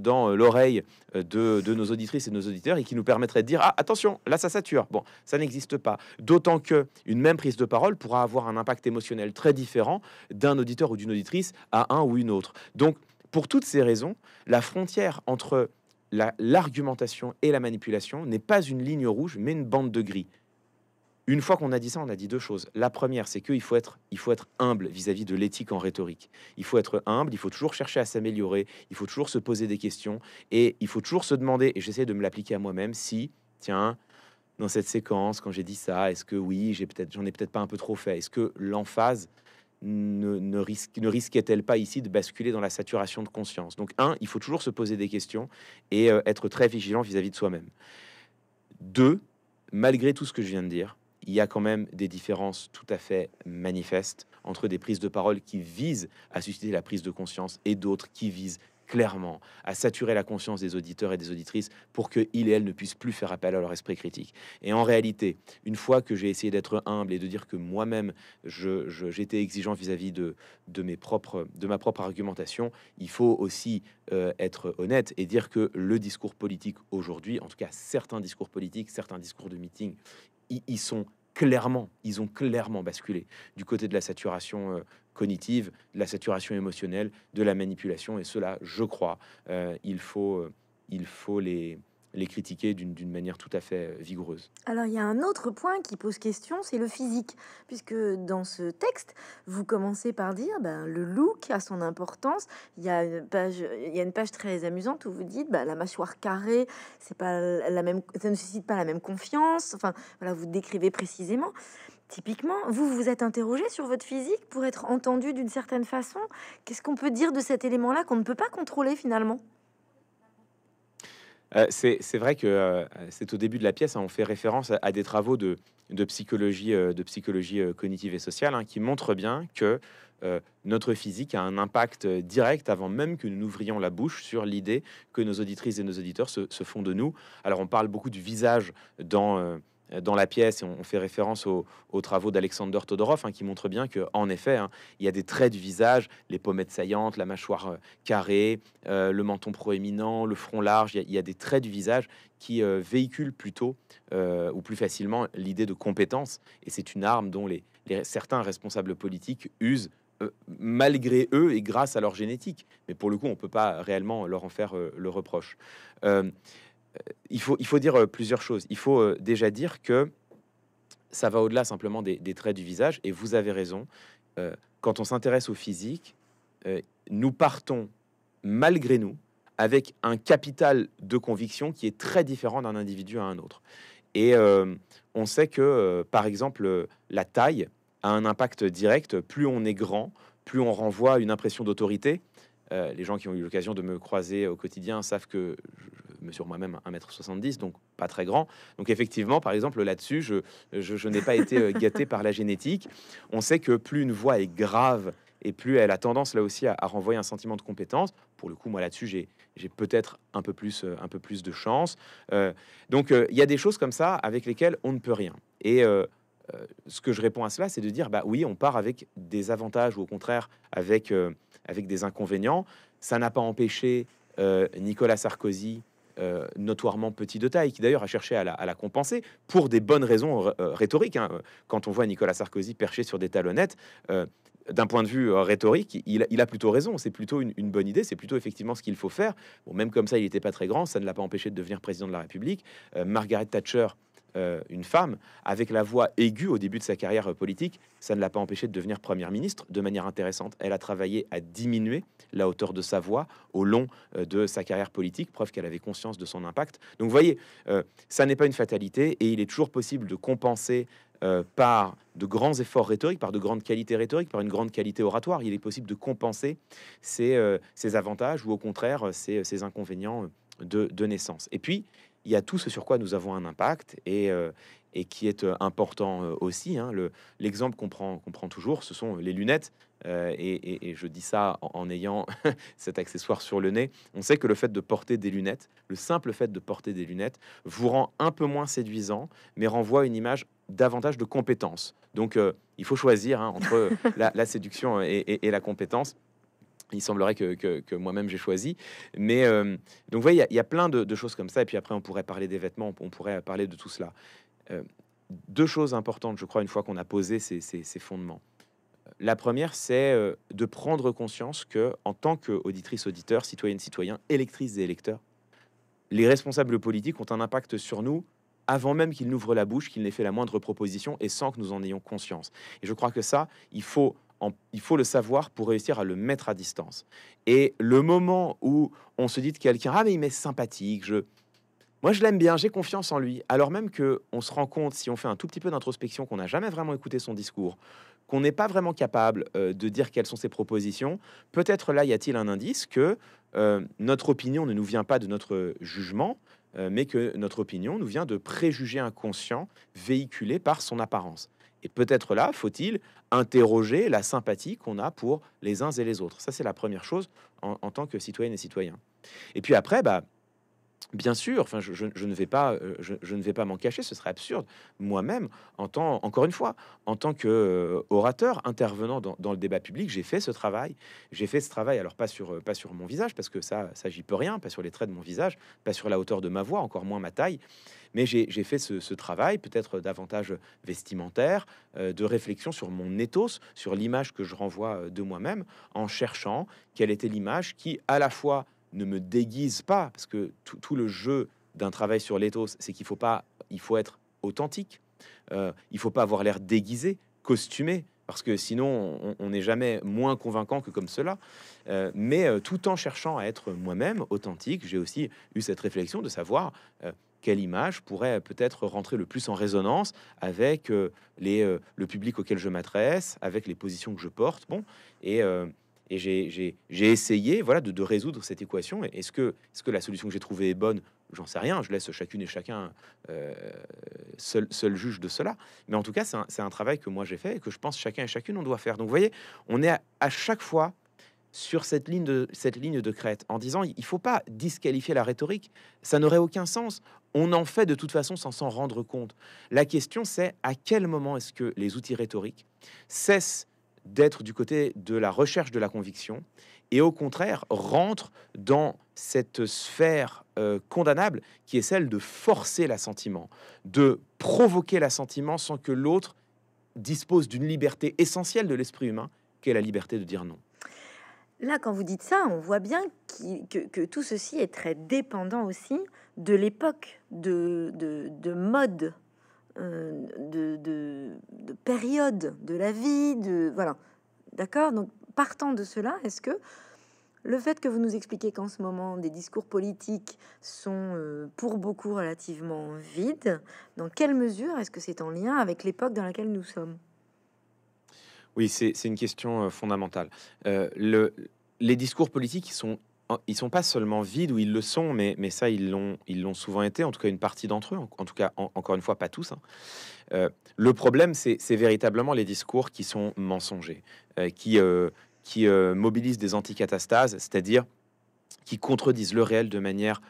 dans l'oreille de, nos auditrices et nos auditeurs et qui nous permettrait de dire ah attention là ça sature. Bon, ça n'existe pas. D'autant que une même prise de parole pourra avoir un impact émotionnel très différent d'un auditeur ou d'une auditrice à un ou une autre. Donc pour toutes ces raisons, la frontière entre l'argumentation et la manipulation n'est pas une ligne rouge, mais une bande de gris. Une fois qu'on a dit ça, on a dit deux choses. La première, c'est qu'il faut être, il faut être humble vis-à-vis de l'éthique en rhétorique. Il faut être humble, il faut toujours chercher à s'améliorer, il faut toujours se poser des questions et il faut toujours se demander, et j'essaie de me l'appliquer à moi-même, si, tiens, dans cette séquence, quand j'ai dit ça, est-ce que oui, j'en ai peut-être pas un peu trop fait Est-ce que l'emphase ne, risque, ne risquait-elle pas ici de basculer dans la saturation de conscience Donc, un, il faut toujours se poser des questions et euh, être très vigilant vis-à-vis -vis de soi-même. Deux, malgré tout ce que je viens de dire, il y a quand même des différences tout à fait manifestes entre des prises de parole qui visent à susciter la prise de conscience et d'autres qui visent clairement à saturer la conscience des auditeurs et des auditrices pour qu'ils et elles ne puissent plus faire appel à leur esprit critique. Et en réalité, une fois que j'ai essayé d'être humble et de dire que moi-même, j'étais exigeant vis-à-vis de, de, de ma propre argumentation, il faut aussi euh, être honnête et dire que le discours politique aujourd'hui, en tout cas certains discours politiques, certains discours de meeting, ils sont clairement, ils ont clairement basculé du côté de la saturation euh, cognitive, de la saturation émotionnelle, de la manipulation. Et cela, je crois, euh, il faut, euh, il faut les, les critiquer d'une manière tout à fait euh, vigoureuse. Alors il y a un autre point qui pose question, c'est le physique, puisque dans ce texte, vous commencez par dire ben, le look a son importance. Il y a une page, il une page très amusante où vous dites ben, la mâchoire carrée, c'est pas la même, ça ne suscite pas la même confiance. Enfin voilà, vous décrivez précisément. Typiquement, vous vous êtes interrogé sur votre physique pour être entendu d'une certaine façon. Qu'est-ce qu'on peut dire de cet élément-là qu'on ne peut pas contrôler finalement euh, c'est vrai que euh, c'est au début de la pièce, hein, on fait référence à, des travaux de, psychologie, de psychologie euh, cognitive et sociale hein, qui montrent bien que notre physique a un impact direct avant même que nous n'ouvrions la bouche sur l'idée que nos auditrices et nos auditeurs se, font de nous. Alors on parle beaucoup du visage dans euh, dans la pièce, on fait référence aux, travaux d'Alexander Todorov, hein, qui montre bien que, en effet, hein, il y a des traits du visage, les pommettes saillantes, la mâchoire euh, carrée, euh, le menton proéminent, le front large, il y, a, des traits du visage qui véhiculent plutôt ou plus facilement l'idée de compétence, et c'est une arme dont les, certains responsables politiques usent malgré eux et grâce à leur génétique. Mais pour le coup, on ne peut pas réellement leur en faire le reproche il, faut, dire euh, plusieurs choses. Il faut euh, déjà dire que ça va au-delà simplement des, traits du visage, et vous avez raison. Euh, quand on s'intéresse au physique, nous partons malgré nous avec un capital de conviction qui est très différent d'un individu à un autre. Et on sait que, par exemple, la taille a un impact direct. Plus on est grand, plus on renvoie une impression d'autorité. Euh, les gens qui ont eu l'occasion de me croiser au quotidien savent que je, me mesure moi-même 1m70, donc pas très grand. Donc effectivement, par exemple, là-dessus, je, n'ai pas été euh, gâté par la génétique. On sait que plus une voix est grave et plus elle a tendance là aussi à, renvoyer un sentiment de compétence. Pour le coup, moi là-dessus, j'ai, peut-être un peu plus, euh, un peu plus de chance. donc il y a des choses comme ça avec lesquelles on ne peut rien. Et ce que je réponds à cela, c'est de dire, bah oui, on part avec des avantages ou au contraire avec avec des inconvénients. Ça n'a pas empêché euh, Nicolas Sarkozy, euh, notoirement petit de taille, qui d'ailleurs a cherché à la, compenser pour des bonnes raisons euh, rhétoriques. Hein. Quand on voit Nicolas Sarkozy perché sur des talonnettes, d'un point de vue rhétorique, il, a plutôt raison. C'est plutôt une, bonne idée. C'est plutôt effectivement ce qu'il faut faire. même comme ça, il n'était pas très grand. Ça ne l'a pas empêché de devenir président de la République. Margaret Thatcher euh, une femme, avec la voix aiguë au début de sa carrière politique, ça ne l'a pas empêchée de devenir première ministre de manière intéressante. Elle a travaillé à diminuer la hauteur de sa voix au long euh, de sa carrière politique, preuve qu'elle avait conscience de son impact. Donc vous voyez, euh, ça n'est pas une fatalité et il est toujours possible de compenser par de grands efforts rhétoriques, par de grandes qualités rhétoriques, par une grande qualité oratoire. Il est possible de compenser ces, avantages ou au contraire ces, inconvénients de, de, naissance. Et puis, il y a tout ce sur quoi nous avons un impact et, euh, qui est euh, important euh, aussi. Hein. L'exemple qu'on prend, toujours, ce sont les lunettes. et, je dis ça en, ayant cet accessoire sur le nez. On sait que le fait de porter des lunettes, le simple fait de porter des lunettes, vous rend un peu moins séduisant, mais renvoie une image davantage de compétence. Donc, il faut choisir hein, entre la, séduction et la compétence il semblerait que, que, moi-même j'ai choisi. Mais euh, donc, vous voyez, il y, a plein de, choses comme ça. Et puis après, on pourrait parler des vêtements, on, pourrait parler de tout cela. Euh, deux choses importantes, je crois, une fois qu'on a posé ces, fondements. La première, c'est euh, de prendre conscience que, en tant qu'auditrice, auditeur, citoyenne, citoyen, électrice et électeurs, les responsables politiques ont un impact sur nous avant même qu'ils n'ouvrent la bouche, qu'ils n'aient fait la moindre proposition et sans que nous en ayons conscience. Et je crois que ça, il faut il faut le savoir pour réussir à le mettre à distance. Et le moment où on se dit de quelqu'un ah mais il m'est sympathique, je moi je l'aime bien, j'ai confiance en lui, alors même que on se rend compte si on fait un tout petit peu d'introspection qu'on n'a jamais vraiment écouté son discours, qu'on n'est pas vraiment capable euh, de dire quelles sont ses propositions, peut-être là y a-t-il un indice que euh, notre opinion ne nous vient pas de notre jugement, euh, mais que notre opinion nous vient de préjugés inconscients véhiculés par son apparence peut-être là, faut-il interroger la sympathie qu'on a pour les uns et les autres. Ça, c'est la première chose en, en tant que citoyenne et citoyen. Et puis après, bah, Bien sûr, enfin, je, je, ne vais pas, euh, je, ne vais pas m'en cacher, ce serait absurde. Moi-même, encore une fois, en tant que euh, orateur intervenant dans, le débat public, j'ai fait ce travail. J'ai fait ce travail, alors pas sur, euh, pas sur mon visage, parce que ça, ça j'y rien, pas sur les traits de mon visage, pas sur la hauteur de ma voix, encore moins ma taille. Mais j'ai fait ce, travail, peut-être davantage vestimentaire, de réflexion sur mon ethos, sur l'image que je renvoie de moi-même, en cherchant quelle était l'image qui, à la fois, ne me déguise pas, parce que tout, le jeu d'un travail sur l'éthos, c'est qu'il faut pas, il faut être authentique, euh, il faut pas avoir l'air déguisé, costumé, parce que sinon on n'est jamais moins convaincant que comme cela. Euh, mais euh, tout en cherchant à être moi-même authentique, j'ai aussi eu cette réflexion de savoir euh, quelle image pourrait peut-être rentrer le plus en résonance avec le public auquel je m'adresse, avec les positions que je porte. Bon, et et j'ai essayé voilà, de, résoudre cette équation. Est-ce que, -ce que la solution que j'ai trouvée est bonne J'en sais rien. Je laisse chacune et chacun euh, seul, seul, juge de cela. Mais en tout cas, c'est un, travail que moi j'ai fait et que je pense chacun et chacune on doit faire. Donc vous voyez, on est à, chaque fois sur cette ligne de, cette ligne de crête en disant il ne faut pas disqualifier la rhétorique, ça n'aurait aucun sens. On en fait de toute façon sans s'en rendre compte. La question c'est à quel moment est-ce que les outils rhétoriques cessent d'être du côté de la recherche de la conviction et au contraire rentre dans cette sphère euh, condamnable qui est celle de forcer l'assentiment, de provoquer l'assentiment sans que l'autre dispose d'une liberté essentielle de l'esprit humain, qui est la liberté de dire non. Là, quand vous dites ça, on voit bien que, tout ceci est très dépendant aussi de l'époque, de, de, de mode euh, de, de, de, période de la vie, de voilà, d'accord. Donc partant de cela, est-ce que le fait que vous nous expliquez qu'en ce moment des discours politiques sont euh, pour beaucoup relativement vides, dans quelle mesure est-ce que c'est en lien avec l'époque dans laquelle nous sommes Oui, c'est une question euh, fondamentale. le, les discours politiques sont ils sont pas seulement vides ou ils le sont, mais, mais ça, ils l'ont, ils l'ont souvent été, en tout cas une partie d'entre eux, en, tout cas, encore une fois, pas tous. Hein. Euh, le problème, c'est, véritablement les discours qui sont mensongers, euh, qui, euh, qui mobilisent des anticatastases, c'est-à-dire qui contredisent le réel de manière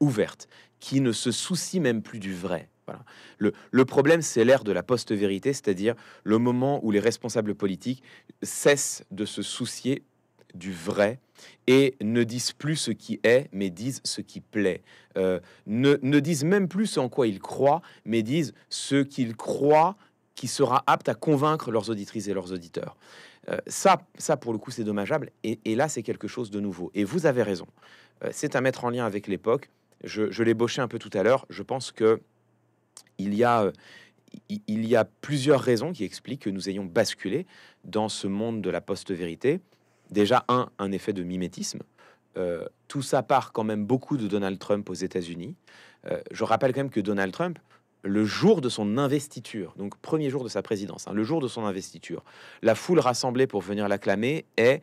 ouverte, qui ne se soucient même plus du vrai. Voilà. Le, le, problème, c'est l'ère de la post-vérité, c'est-à-dire le moment où les responsables politiques cessent de se soucier du vrai et ne disent plus ce qui est, mais disent ce qui plaît. Euh, ne, disent même plus en quoi ils croient, mais disent ce qu'ils croient qui sera apte à convaincre leurs auditrices et leurs auditeurs. Euh, ça, pour le coup, c'est dommageable. Et, là, c'est quelque chose de nouveau. Et vous avez raison. Euh, c'est à mettre en lien avec l'époque. Je, je l'ébauchais un peu tout à l'heure. Je pense que il y a il y a plusieurs raisons qui expliquent que nous ayons basculé dans ce monde de la post-vérité déjà, un, un effet de mimétisme. Euh, tout ça part quand même beaucoup de Donald Trump aux États-Unis. Euh, je rappelle quand même que Donald Trump, le jour de son investiture, donc premier jour de sa présidence, hein, le jour de son investiture, la foule rassemblée pour venir l'acclamer est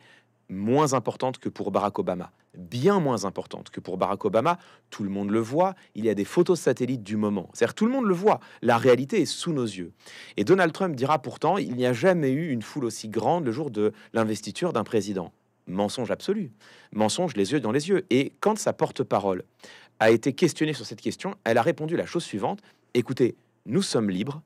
moins importante que pour Barack Obama, bien moins importante que pour Barack Obama. Tout le monde le voit, il y a des photos satellites du moment. C'est-à-dire tout le monde le voit, la réalité est sous nos yeux. Et Donald Trump dira pourtant, il n'y a jamais eu une foule aussi grande le jour de l'investiture d'un président. Mensonge absolu, mensonge les yeux dans les yeux. Et quand sa porte-parole a été questionnée sur cette question, elle a répondu la chose suivante, écoutez, nous sommes libres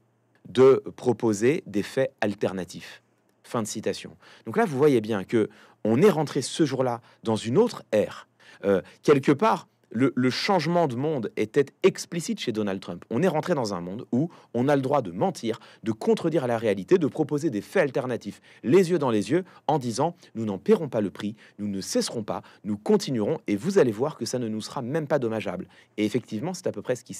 de proposer des faits alternatifs. Fin de citation. Donc là, vous voyez bien que on est rentré ce jour-là dans une autre ère. Euh, quelque part, le, changement de monde était explicite chez Donald Trump. On est rentré dans un monde où on a le droit de mentir, de contredire la réalité, de proposer des faits alternatifs, les yeux dans les yeux, en disant nous n'en paierons pas le prix, nous ne cesserons pas, nous continuerons, et vous allez voir que ça ne nous sera même pas dommageable. Et effectivement, c'est à peu près ce qui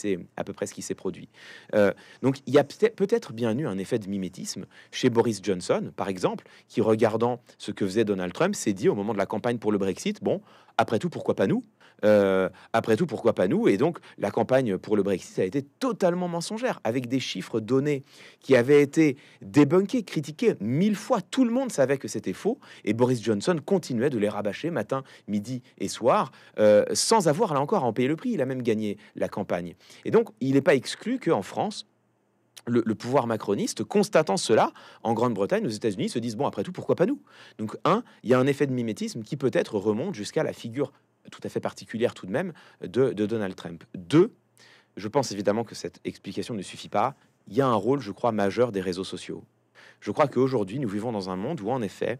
s'est produit. Euh, donc il y a peut-être bien eu un effet de mimétisme chez Boris Johnson, par exemple, qui regardant ce que faisait Donald Trump, s'est dit au moment de la campagne pour le Brexit, bon, après tout, pourquoi pas nous euh, après tout, pourquoi pas nous Et donc, la campagne pour le Brexit a été totalement mensongère, avec des chiffres donnés qui avaient été débunkés, critiqués mille fois. Tout le monde savait que c'était faux, et Boris Johnson continuait de les rabâcher matin, midi et soir, euh, sans avoir là encore à en payer le prix. Il a même gagné la campagne. Et donc, il n'est pas exclu qu'en France, le, pouvoir macroniste, constatant cela, en Grande-Bretagne, aux États-Unis, se disent bon, après tout, pourquoi pas nous Donc, un, il y a un effet de mimétisme qui peut-être remonte jusqu'à la figure tout à fait particulière tout de même de, Donald Trump. Deux, je pense évidemment que cette explication ne suffit pas. Il y a un rôle, je crois, majeur des réseaux sociaux. Je crois qu'aujourd'hui, nous vivons dans un monde où, en effet,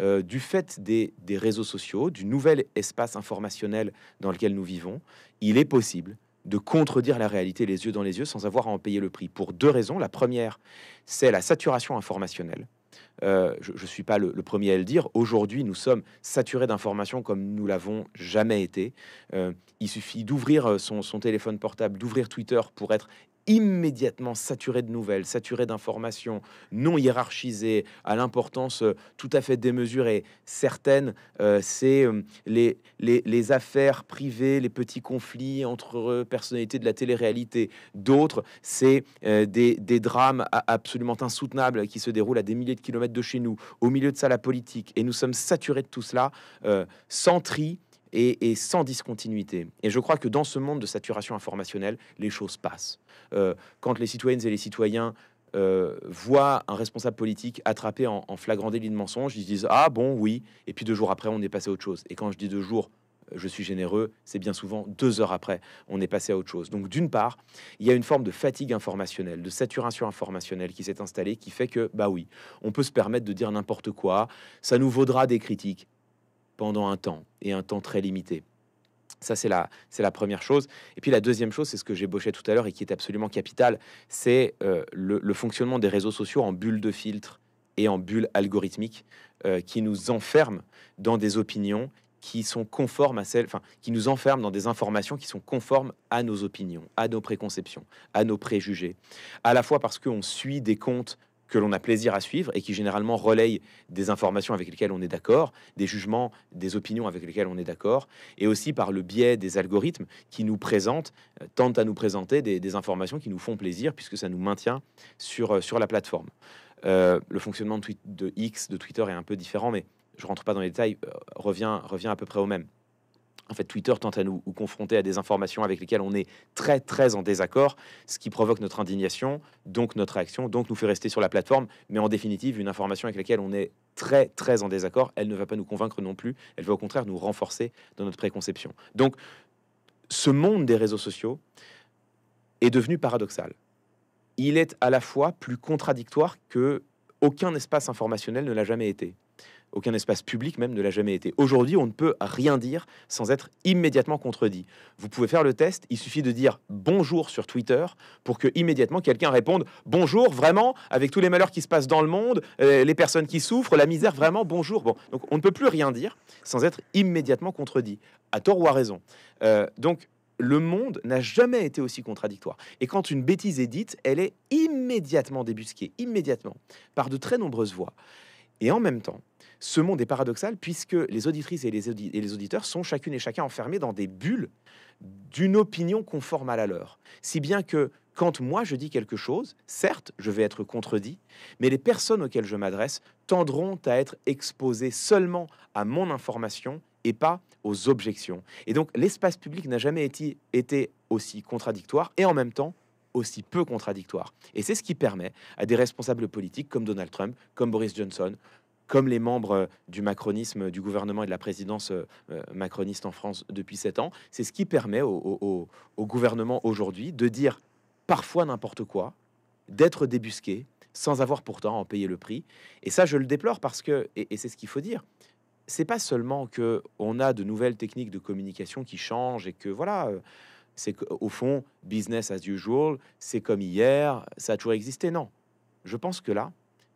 euh, du fait des, réseaux sociaux, du nouvel espace informationnel dans lequel nous vivons, il est possible de contredire la réalité les yeux dans les yeux sans avoir à en payer le prix. Pour deux raisons. La première, c'est la saturation informationnelle. Euh, je ne suis pas le, premier à le dire, aujourd'hui nous sommes saturés d'informations comme nous l'avons jamais été. Euh, il suffit d'ouvrir euh, son, son téléphone portable, d'ouvrir Twitter pour être immédiatement saturé de nouvelles, saturé d'informations, non hiérarchisées, à l'importance euh, tout à fait démesurée. Certaines, euh, c'est euh, les, les, affaires privées, les petits conflits entre personnalités de la télé-réalité. D'autres, c'est des, des, drames absolument insoutenables qui se déroulent à des milliers de kilomètres de chez nous, au milieu de ça la politique. Et nous sommes saturés de tout cela, sans tri, et, sans discontinuité. Et je crois que dans ce monde de saturation informationnelle, les choses passent. Euh, quand les citoyennes et les citoyens euh, voient un responsable politique attrapé en, en, flagrant délit de mensonge, ils disent Ah bon, oui, et puis deux jours après, on est passé à autre chose. Et quand je dis deux jours, je suis généreux, c'est bien souvent deux heures après, on est passé à autre chose. Donc d'une part, il y a une forme de fatigue informationnelle, de saturation informationnelle qui s'est installée, qui fait que, bah oui, on peut se permettre de dire n'importe quoi, ça nous vaudra des critiques, pendant un temps, et un temps très limité. Ça, c'est la, c'est la première chose. Et puis la deuxième chose, c'est ce que j'ébauchais tout à l'heure et qui est absolument capital, c'est euh, le, fonctionnement des réseaux sociaux en bulles de filtre et en bulle algorithmique euh, qui nous enferme dans des opinions qui sont conformes à celles, enfin, qui nous enferment dans des informations qui sont conformes à nos opinions, à nos préconceptions, à nos préjugés. À la fois parce qu'on suit des comptes que l'on a plaisir à suivre et qui généralement relaye des informations avec lesquelles on est d'accord, des jugements, des opinions avec lesquelles on est d'accord, et aussi par le biais des algorithmes qui nous présentent, euh, tentent à nous présenter des, informations qui nous font plaisir puisque ça nous maintient sur, euh, sur la plateforme. Euh, le fonctionnement de, X, de Twitter est un peu différent, mais je rentre pas dans les détails, revient, revient à peu près au même. En fait, Twitter tente à nous, confronter à des informations avec lesquelles on est très, très en désaccord, ce qui provoque notre indignation, donc notre réaction, donc nous fait rester sur la plateforme. Mais en définitive, une information avec laquelle on est très, très en désaccord, elle ne va pas nous convaincre non plus, elle va au contraire nous renforcer dans notre préconception. Donc, ce monde des réseaux sociaux est devenu paradoxal. Il est à la fois plus contradictoire que aucun espace informationnel ne l'a jamais été aucun espace public même ne l'a jamais été. Aujourd'hui, on ne peut rien dire sans être immédiatement contredit. Vous pouvez faire le test, il suffit de dire bonjour sur Twitter pour que immédiatement quelqu'un réponde bonjour vraiment avec tous les malheurs qui se passent dans le monde, euh, les personnes qui souffrent, la misère vraiment bonjour. Bon, donc on ne peut plus rien dire sans être immédiatement contredit, à tort ou à raison. Euh, donc le monde n'a jamais été aussi contradictoire. Et quand une bêtise est dite, elle est immédiatement débusquée, immédiatement, par de très nombreuses voix. Et en même temps, ce monde est paradoxal puisque les auditrices et les, auditeurs sont chacune et chacun enfermés dans des bulles d'une opinion conforme à la leur. Si bien que quand moi je dis quelque chose, certes, je vais être contredit, mais les personnes auxquelles je m'adresse tendront à être exposées seulement à mon information et pas aux objections. Et donc l'espace public n'a jamais été aussi contradictoire et en même temps aussi peu contradictoire. Et c'est ce qui permet à des responsables politiques comme Donald Trump, comme Boris Johnson, comme les membres euh, du macronisme, du gouvernement et de la présidence euh, euh, macroniste en France depuis sept ans. C'est ce qui permet au, gouvernement aujourd'hui de dire parfois n'importe quoi, d'être débusqué, sans avoir pourtant à en payer le prix. Et ça, je le déplore parce que, et, c'est ce qu'il faut dire, c'est pas seulement que on a de nouvelles techniques de communication qui changent et que voilà, c'est qu'au fond, business as usual, c'est comme hier, ça a toujours existé. Non, je pense que là,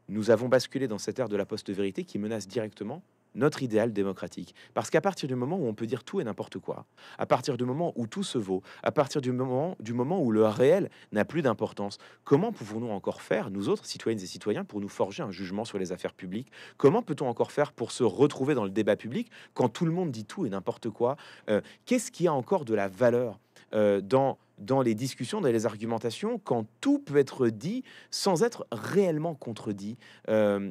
nous avons basculé dans cette ère de la post-vérité qui menace directement notre idéal démocratique. Parce qu'à partir du moment où on peut dire tout et n'importe quoi, à partir du moment où tout se vaut, à partir du moment, du moment où le réel n'a plus d'importance, comment pouvons-nous encore faire, nous autres, citoyennes et citoyens, pour nous forger un jugement sur les affaires publiques Comment peut-on encore faire pour se retrouver dans le débat public quand tout le monde dit tout et n'importe quoi euh, Qu'est-ce qui a encore de la valeur euh, dans dans les discussions, dans les argumentations, quand tout peut être dit sans être réellement contredit. Euh,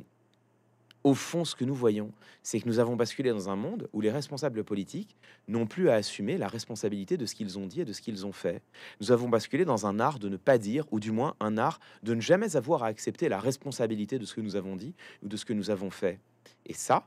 au fond, ce que nous voyons, c'est que nous avons basculé dans un monde où les responsables politiques n'ont plus à assumer la responsabilité de ce qu'ils ont dit et de ce qu'ils ont fait. Nous avons basculé dans un art de ne pas dire, ou du moins un art de ne jamais avoir à accepter la responsabilité de ce que nous avons dit ou de ce que nous avons fait. Et ça,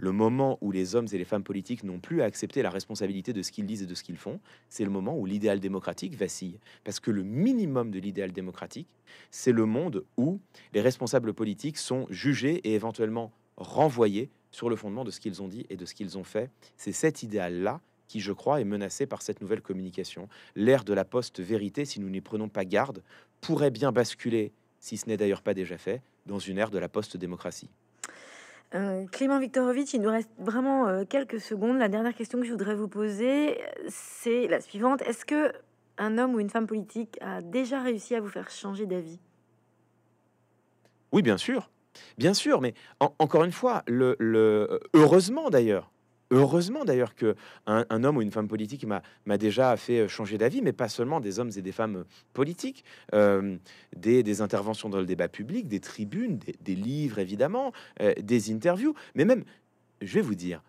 le moment où les hommes et les femmes politiques n'ont plus à accepter la responsabilité de ce qu'ils disent et de ce qu'ils font, c'est le moment où l'idéal démocratique vacille. Parce que le minimum de l'idéal démocratique, c'est le monde où les responsables politiques sont jugés et éventuellement renvoyés sur le fondement de ce qu'ils ont dit et de ce qu'ils ont fait. C'est cet idéal-là qui, je crois, est menacé par cette nouvelle communication. L'ère de la post-vérité, si nous n'y prenons pas garde, pourrait bien basculer, si ce n'est d'ailleurs pas déjà fait, dans une ère de la post-démocratie. Clément euh, Viktorovitch, il nous reste vraiment euh, quelques secondes. La dernière question que je voudrais vous poser, c'est la suivante. Est-ce que un homme ou une femme politique a déjà réussi à vous faire changer d'avis Oui, bien sûr. Bien sûr, mais encore une fois, le euh, heureusement d'ailleurs, Heureusement d'ailleurs qu'un homme ou une femme politique m'a déjà fait euh, changer d'avis, mais pas seulement des hommes et des femmes euh, politiques, euh, des, interventions dans le débat public, des tribunes, des, livres évidemment, des interviews, mais même, je vais vous dire,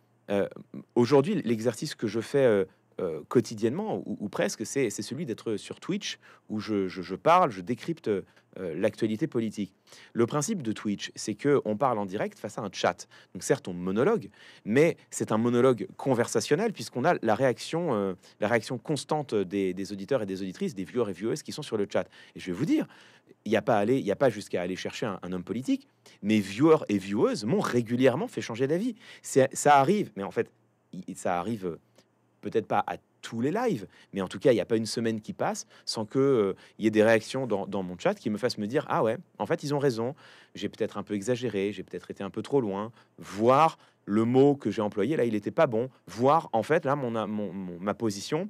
aujourd'hui l'exercice que je fais euh, quotidiennement, ou, presque, c'est celui d'être sur Twitch, où je, parle, je décrypte euh, l'actualité politique. Le principe de Twitch, c'est que on parle en direct face à un chat. Donc certes, on monologue, mais c'est un monologue conversationnel, puisqu'on a la réaction, euh, la réaction constante des, auditeurs et des auditrices, des viewers et viewers qui sont sur le chat. Et je vais vous dire, il n'y a pas aller, il n'y a pas jusqu'à aller chercher un, homme politique. mais viewers et vieweuses m'ont régulièrement fait changer d'avis. Ça arrive, mais en fait, ça arrive peut-être pas à tous les lives, mais en tout cas, il n'y a pas une semaine qui passe sans qu'il euh, y ait des réactions dans, mon chat qui me fassent me dire Ah ouais, en fait, ils ont raison, j'ai peut-être un peu exagéré, j'ai peut-être été un peu trop loin, Voir le mot que j'ai employé, là, il n'était pas bon, Voir, en fait, là, mon, ma position,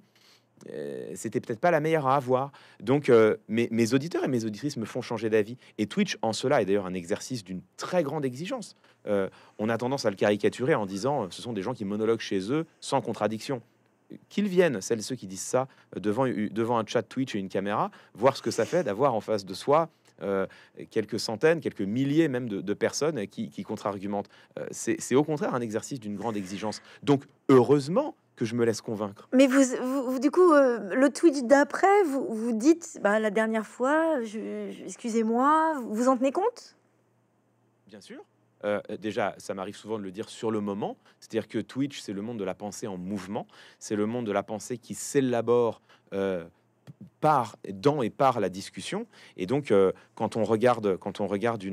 euh, c'était peut-être pas la meilleure à avoir. Donc, euh, mes, auditeurs et mes auditrices me font changer d'avis. Et Twitch, en cela, est d'ailleurs un exercice d'une très grande exigence. on a tendance à le caricaturer en disant ce sont des gens qui monologuent chez eux sans contradiction qu'ils viennent, celles ceux qui disent ça, euh, devant, un chat Twitch et une caméra, voir ce que ça fait d'avoir en face de soi euh, quelques centaines, quelques milliers même de, personnes qui, qui contre-argumentent. Euh, c'est au contraire un exercice d'une grande exigence. Donc, heureusement que je me laisse convaincre. Mais vous, du coup, le Twitch d'après, vous, dites, bah, la dernière fois, excusez-moi, vous en tenez compte Bien sûr. Euh, déjà, ça m'arrive souvent de le dire sur le moment, c'est-à-dire que Twitch, c'est le monde de la pensée en mouvement, c'est le monde de la pensée qui s'élabore. Euh, par dans et par la discussion et donc euh, quand on regarde quand on regarde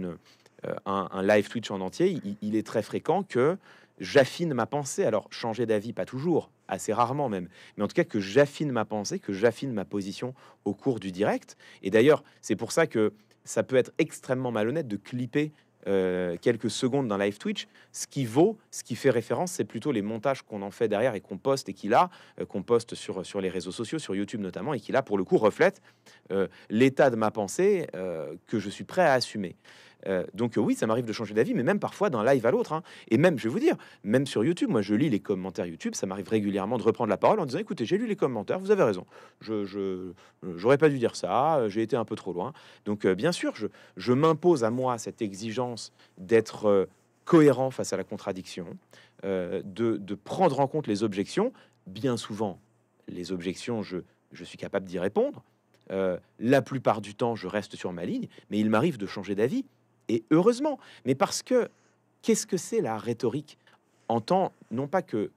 un, live Twitch en entier il est très fréquent que j'affine ma pensée. Alors, changer d'avis, pas toujours, assez rarement même, mais en tout cas que j'affine ma pensée, que j'affine ma position au cours du direct. Et d'ailleurs, c'est pour ça que ça peut être extrêmement malhonnête de clipper euh, quelques secondes d'un live Twitch. Ce qui vaut, ce qui fait référence, c'est plutôt les montages qu'on en fait derrière et qu'on poste et qu'il a, euh, qu'on poste sur, les réseaux sociaux, sur YouTube notamment, et qui a pour le coup, reflète euh, l'état de ma pensée que je suis prêt à assumer. Euh, donc euh, oui, ça m'arrive de changer d'avis, mais même parfois d'un live à l'autre. Hein. Et même, je vais vous dire, même sur YouTube, moi je lis les commentaires YouTube, ça m'arrive régulièrement de reprendre la parole en disant, écoutez, j'ai lu les commentaires, vous avez raison. Je, n'aurais euh, pas dû dire ça, j'ai été un peu trop loin. Donc bien sûr, je, m'impose à moi cette exigence d'être cohérent face à la contradiction, de, prendre en compte les objections. Bien souvent, les objections, je, suis capable d'y répondre. la plupart du temps, je reste sur ma ligne, mais il m'arrive de changer d'avis et heureusement, mais parce que qu'est-ce que c'est la rhétorique en tant, non pas que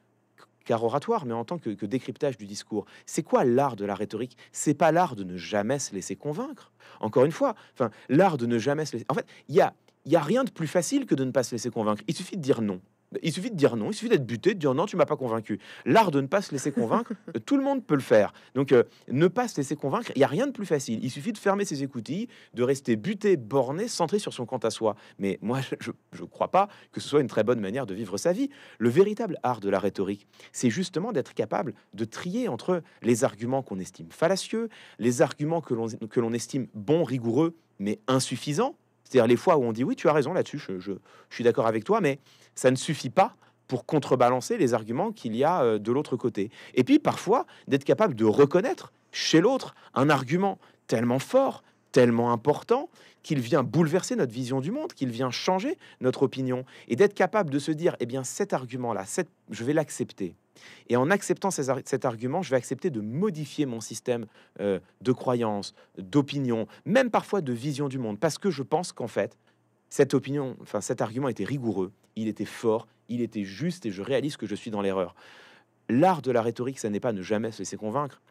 car oratoire, mais en tant que, décryptage du discours. C'est quoi l'art de la rhétorique C'est pas l'art de ne jamais se laisser convaincre. Encore une fois, enfin, l'art de ne jamais se laisser. En fait, il y y a rien de plus facile que de ne pas se laisser convaincre. Il suffit de dire non. Il suffit de dire non, il suffit d'être buté, de dire non, tu m'as pas convaincu. L'art de ne pas se laisser convaincre, euh, tout le monde peut le faire. Donc, euh, ne pas se laisser convaincre, il y a rien de plus facile. Il suffit de fermer ses écoutilles, de rester buté, borné, centré sur son compte à soi. Mais moi, je ne crois pas que ce soit une très bonne manière de vivre sa vie. Le véritable art de la rhétorique, c'est justement d'être capable de trier entre les arguments qu'on estime fallacieux, les arguments que l'on estime bons, rigoureux, mais insuffisants, c'est-à-dire les fois où on dit oui, tu as raison là-dessus, je, suis d'accord avec toi, mais ça ne suffit pas pour contrebalancer les arguments qu'il y a euh, de l'autre côté. Et puis parfois, d'être capable de reconnaître chez l'autre un argument tellement fort, tellement important, qu'il vient bouleverser notre vision du monde, qu'il vient changer notre opinion. Et d'être capable de se dire, eh bien cet argument-là, je vais l'accepter et en acceptant cet argument, je vais accepter de modifier mon système euh, de croyances, d'opinion, même parfois de vision du monde, parce que je pense qu'en fait, cet argument était rigoureux, il était fort, il était juste, et je réalise que je suis dans l'erreur. L'art de la rhétorique, ce n'est pas ne jamais se laisser convaincre,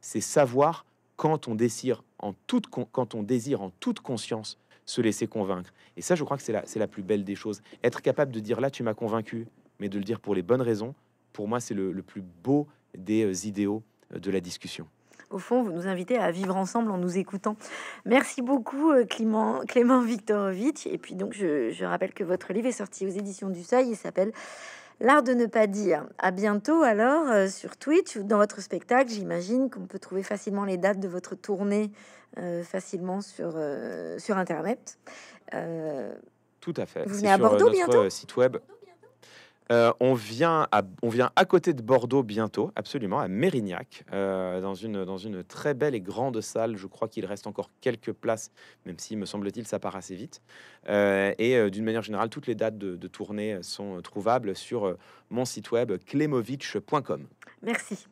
c'est savoir quand on désire en toute, quand on désire en toute conscience se laisser convaincre. Et ça, je crois que c'est la, la plus belle des choses. Être capable de dire là, tu m'as convaincu, mais de le dire pour les bonnes raisons, pour moi, c'est le, plus beau des euh, idéaux euh, de la discussion. Au fond, vous nous invitez à vivre ensemble en nous écoutant. Merci beaucoup, euh, Clément, Clément Viktorovitch. Et puis, donc, je, rappelle que votre livre est sorti aux éditions du Seuil. Il s'appelle L'art de ne pas dire. À bientôt alors sur Twitch ou dans votre spectacle. J'imagine qu'on peut trouver facilement les dates de votre tournée facilement sur, sur Internet. Tout à fait. Vous venez à Bordeaux bientôt site web. Euh, on, vient à, on vient à côté de Bordeaux bientôt, absolument, à Mérignac, euh, dans, une, dans une très belle et grande salle. Je crois qu'il reste encore quelques places, même si, me semble-t-il, ça part assez vite. Euh, et d'une manière générale, toutes les dates de, tournée sont trouvables sur mon site web clemovitch.com. Merci.